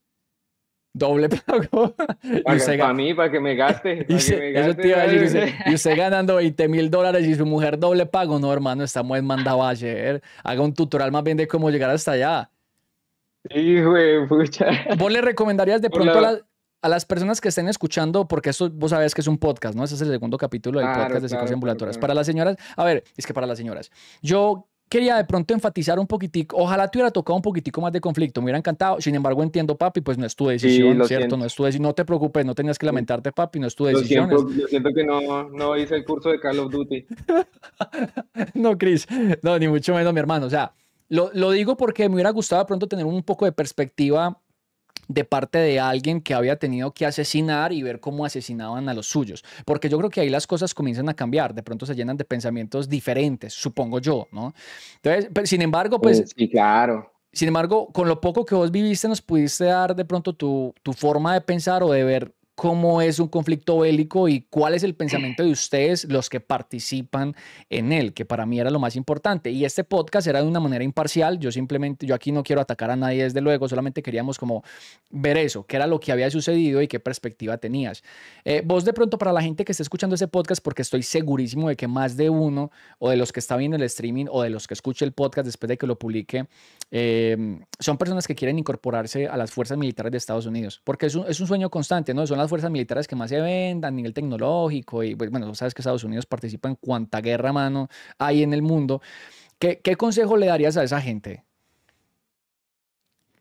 doble pago. [LAUGHS] Para, mí, para que me gaste. Y usted, [LAUGHS] ganando 20 mil dólares y su mujer doble pago. No, hermano, estamos en mandado Haga un tutorial más bien de cómo llegar hasta allá. Hijo güey. ¿Vos le recomendarías de pronto a las, personas que estén escuchando, porque eso, vos sabés que es un podcast, ¿no? Ese es el segundo capítulo del podcast de claro, psicosis ambulatorias. para las señoras, a ver, es que para las señoras, yo quería de pronto enfatizar un poquitico, ojalá te hubiera tocado un poquitico más de conflicto, me hubiera encantado, sin embargo entiendo papi, pues no es tu decisión, ¿cierto? No es tu decisión, no te preocupes, no tenías que lamentarte papi, no es tu decisión. yo siento que no, no, hice el curso de Call of Duty. [LAUGHS] no, Chris, no, ni mucho menos mi hermano, o sea, lo, lo digo porque me hubiera gustado de pronto tener un poco de perspectiva de parte de alguien que había tenido que asesinar y ver cómo asesinaban a los suyos. Porque yo creo que ahí las cosas comienzan a cambiar, de pronto se llenan de pensamientos diferentes, supongo yo, ¿no? Entonces, pero, pues, sin embargo, pues, pues... Sí, claro. Sin embargo, con lo poco que vos viviste, nos pudiste dar de pronto tu, tu forma de pensar o de ver cómo es un conflicto bélico y cuál es el pensamiento de ustedes, los que participan en él, que para mí era lo más importante. Y este podcast era de una manera imparcial, yo simplemente, yo aquí no quiero atacar a nadie desde luego, solamente queríamos como ver eso, qué era lo que había sucedido y qué perspectiva tenías. Eh, vos de pronto para la gente que está escuchando ese podcast, porque estoy segurísimo de que más de uno o de los que está viendo el streaming o de los que escuche el podcast después de que lo publique, eh, son personas que quieren incorporarse a las fuerzas militares de Estados Unidos, porque es un, es un sueño constante, ¿no? Son las fuerzas militares que más se vendan a nivel tecnológico y pues, bueno, sabes que Estados Unidos participa en cuanta guerra mano hay en el mundo. ¿Qué, consejo le darías a esa gente?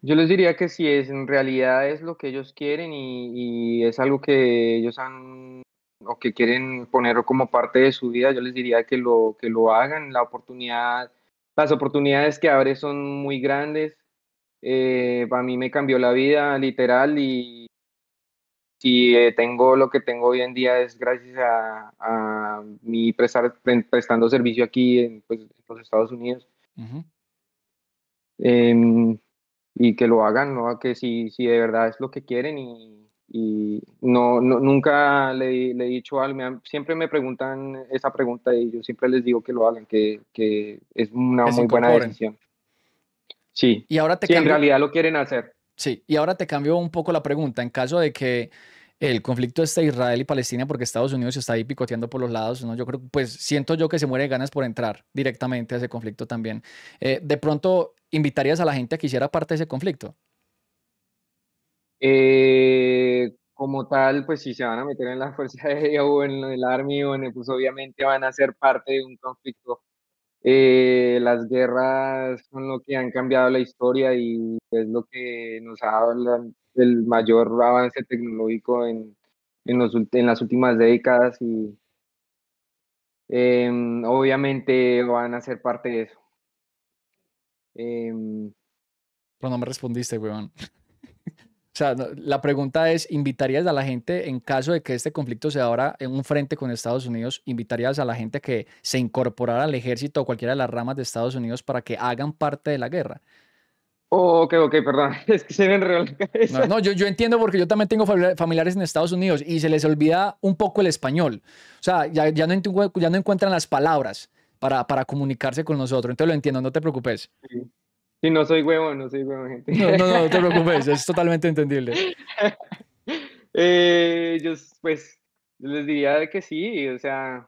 Yo les diría que si es, en realidad es lo que ellos quieren y, es algo que ellos han o que quieren poner como parte de su vida, yo les diría que lo, que lo hagan. La oportunidad, las oportunidades que abre son muy grandes. para eh, mí me cambió la vida literal y si eh, tengo lo que tengo hoy en día es gracias a, a mi prestar, prestando servicio aquí en, pues, los Estados Unidos. Em, y que lo hagan, ¿no? Que si, si de verdad es lo que quieren y, no, nunca le, he dicho al me, siempre me preguntan esa pregunta y yo siempre les digo que lo hagan, que, es una muy buena decisión. Sí. Y ahora te sí, en realidad lo quieren hacer. Sí, y ahora te cambio un poco la pregunta. En caso de que el conflicto esté Israel y Palestina, porque Estados Unidos está ahí picoteando por los lados, ¿no? yo creo, pues siento yo que se muere ganas por entrar directamente a ese conflicto también. Eh, ¿De pronto invitarías a la gente a que hiciera parte de ese conflicto? Eh, como tal, pues si se van a meter en la [LAUGHS] Fuerza Aérea o en el Army pues obviamente van a ser parte de un conflicto eh, las guerras son lo que han cambiado la historia y es lo que nos ha dado el mayor avance tecnológico en, en, en las últimas décadas y em, obviamente van a ser parte de eso. Eh, Pero no me respondiste, weón. [LAUGHS] O sea, la pregunta es, ¿invitarías a la gente, en caso de que este conflicto se abra en un frente con Estados Unidos, ¿invitarías a la gente que se incorporara al ejército o cualquiera de las ramas de Estados Unidos para que hagan parte de la guerra? ok, ok, perdón. [LAUGHS] Es que se ven No, yo, entiendo porque yo también tengo familiares en Estados Unidos y se les olvida un poco el español. O sea, ya, no, encuentran las palabras para, para comunicarse con nosotros. Entonces lo entiendo, no te preocupes. Sí, no soy huevo, no soy huevo, gente. No, no, no, no te preocupes, [LAUGHS] es totalmente entendible. Eh, yo, pues, les diría que sí, o sea,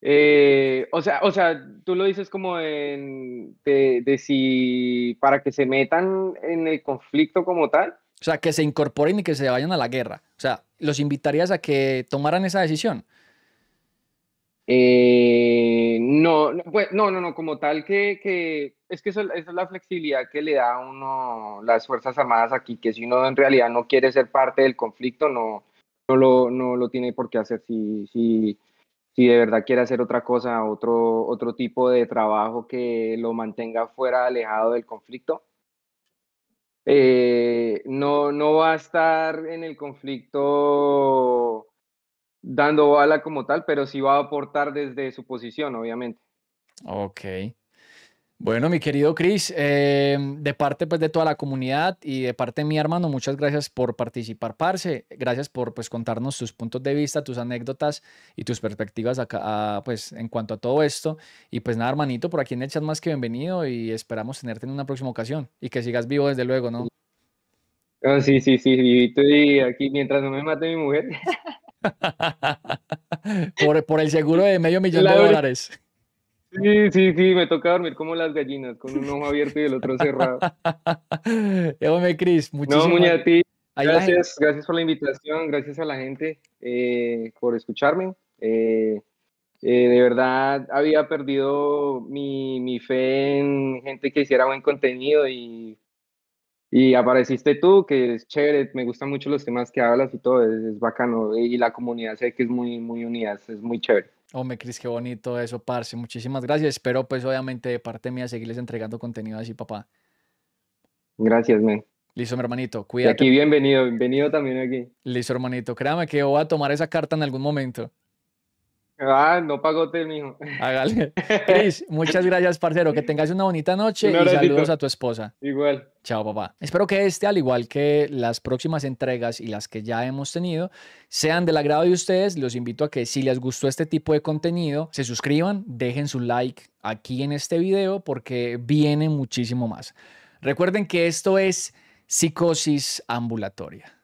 eh, o sea, o sea, tú lo dices como en, de, de, si para que se metan en el conflicto como tal. O sea, que se incorporen y que se vayan a la guerra. O sea, los invitarías a que tomaran esa decisión. Eh, no, pues, no, no, no, como tal que, que es que esa es la flexibilidad que le da a uno las Fuerzas Armadas aquí, que si uno en realidad no quiere ser parte del conflicto, no, no, lo, tiene por qué hacer. Si, si, si de verdad quiere hacer otra cosa, otro, otro tipo de trabajo que lo mantenga fuera, alejado del conflicto, eh, no, no va a estar en el conflicto dando bala como tal, pero sí va a aportar desde su posición, obviamente. Ok. Bueno, mi querido Chris, eh, de parte pues, de toda la comunidad y de parte de mi hermano, muchas gracias por participar, Parce. Gracias por pues, contarnos tus puntos de vista, tus anécdotas y tus perspectivas acá, pues, en cuanto a todo esto. Y pues nada, hermanito, por aquí en el chat más que bienvenido y esperamos tenerte en una próxima ocasión y que sigas vivo desde luego, ¿no? Ah, sí, sí, sí, y aquí mientras no me mate mi mujer. [LAUGHS] [LAUGHS] por, el seguro de medio millón de dólares. Sí, sí, sí, me toca dormir como las gallinas, con un ojo abierto y el otro cerrado. [LAUGHS] me Cris, muchísimas no, Gracias, gracias por la invitación, gracias a la gente eh, por escucharme. Eh, eh, de verdad había perdido mi, mi, fe en gente que hiciera buen contenido y y apareciste tú, que es chévere, me gustan mucho los temas que hablas y todo, es, bacano. Y la comunidad sé que es muy, muy unida, es muy chévere. Hombre, Cris, qué bonito eso, parce. Muchísimas gracias. Espero, pues, obviamente, de parte mía, seguirles entregando contenido así, papá. Gracias, men. Listo, mi hermanito, cuídate. Y aquí, bienvenido, bienvenido también aquí. Listo, hermanito. Créame que voy a tomar esa carta en algún momento. Ah, no pagote, mijo. Hágale. [LAUGHS] Cris, muchas gracias, parcero. Que tengas una bonita noche y saludos a tu esposa. Igual. Chao, papá. Espero que este, al igual que las próximas entregas y las que ya hemos tenido, sean del agrado de ustedes. Los invito a que si les gustó este tipo de contenido, se suscriban, dejen su like aquí en este video porque viene muchísimo más. Recuerden que esto es psicosis ambulatoria.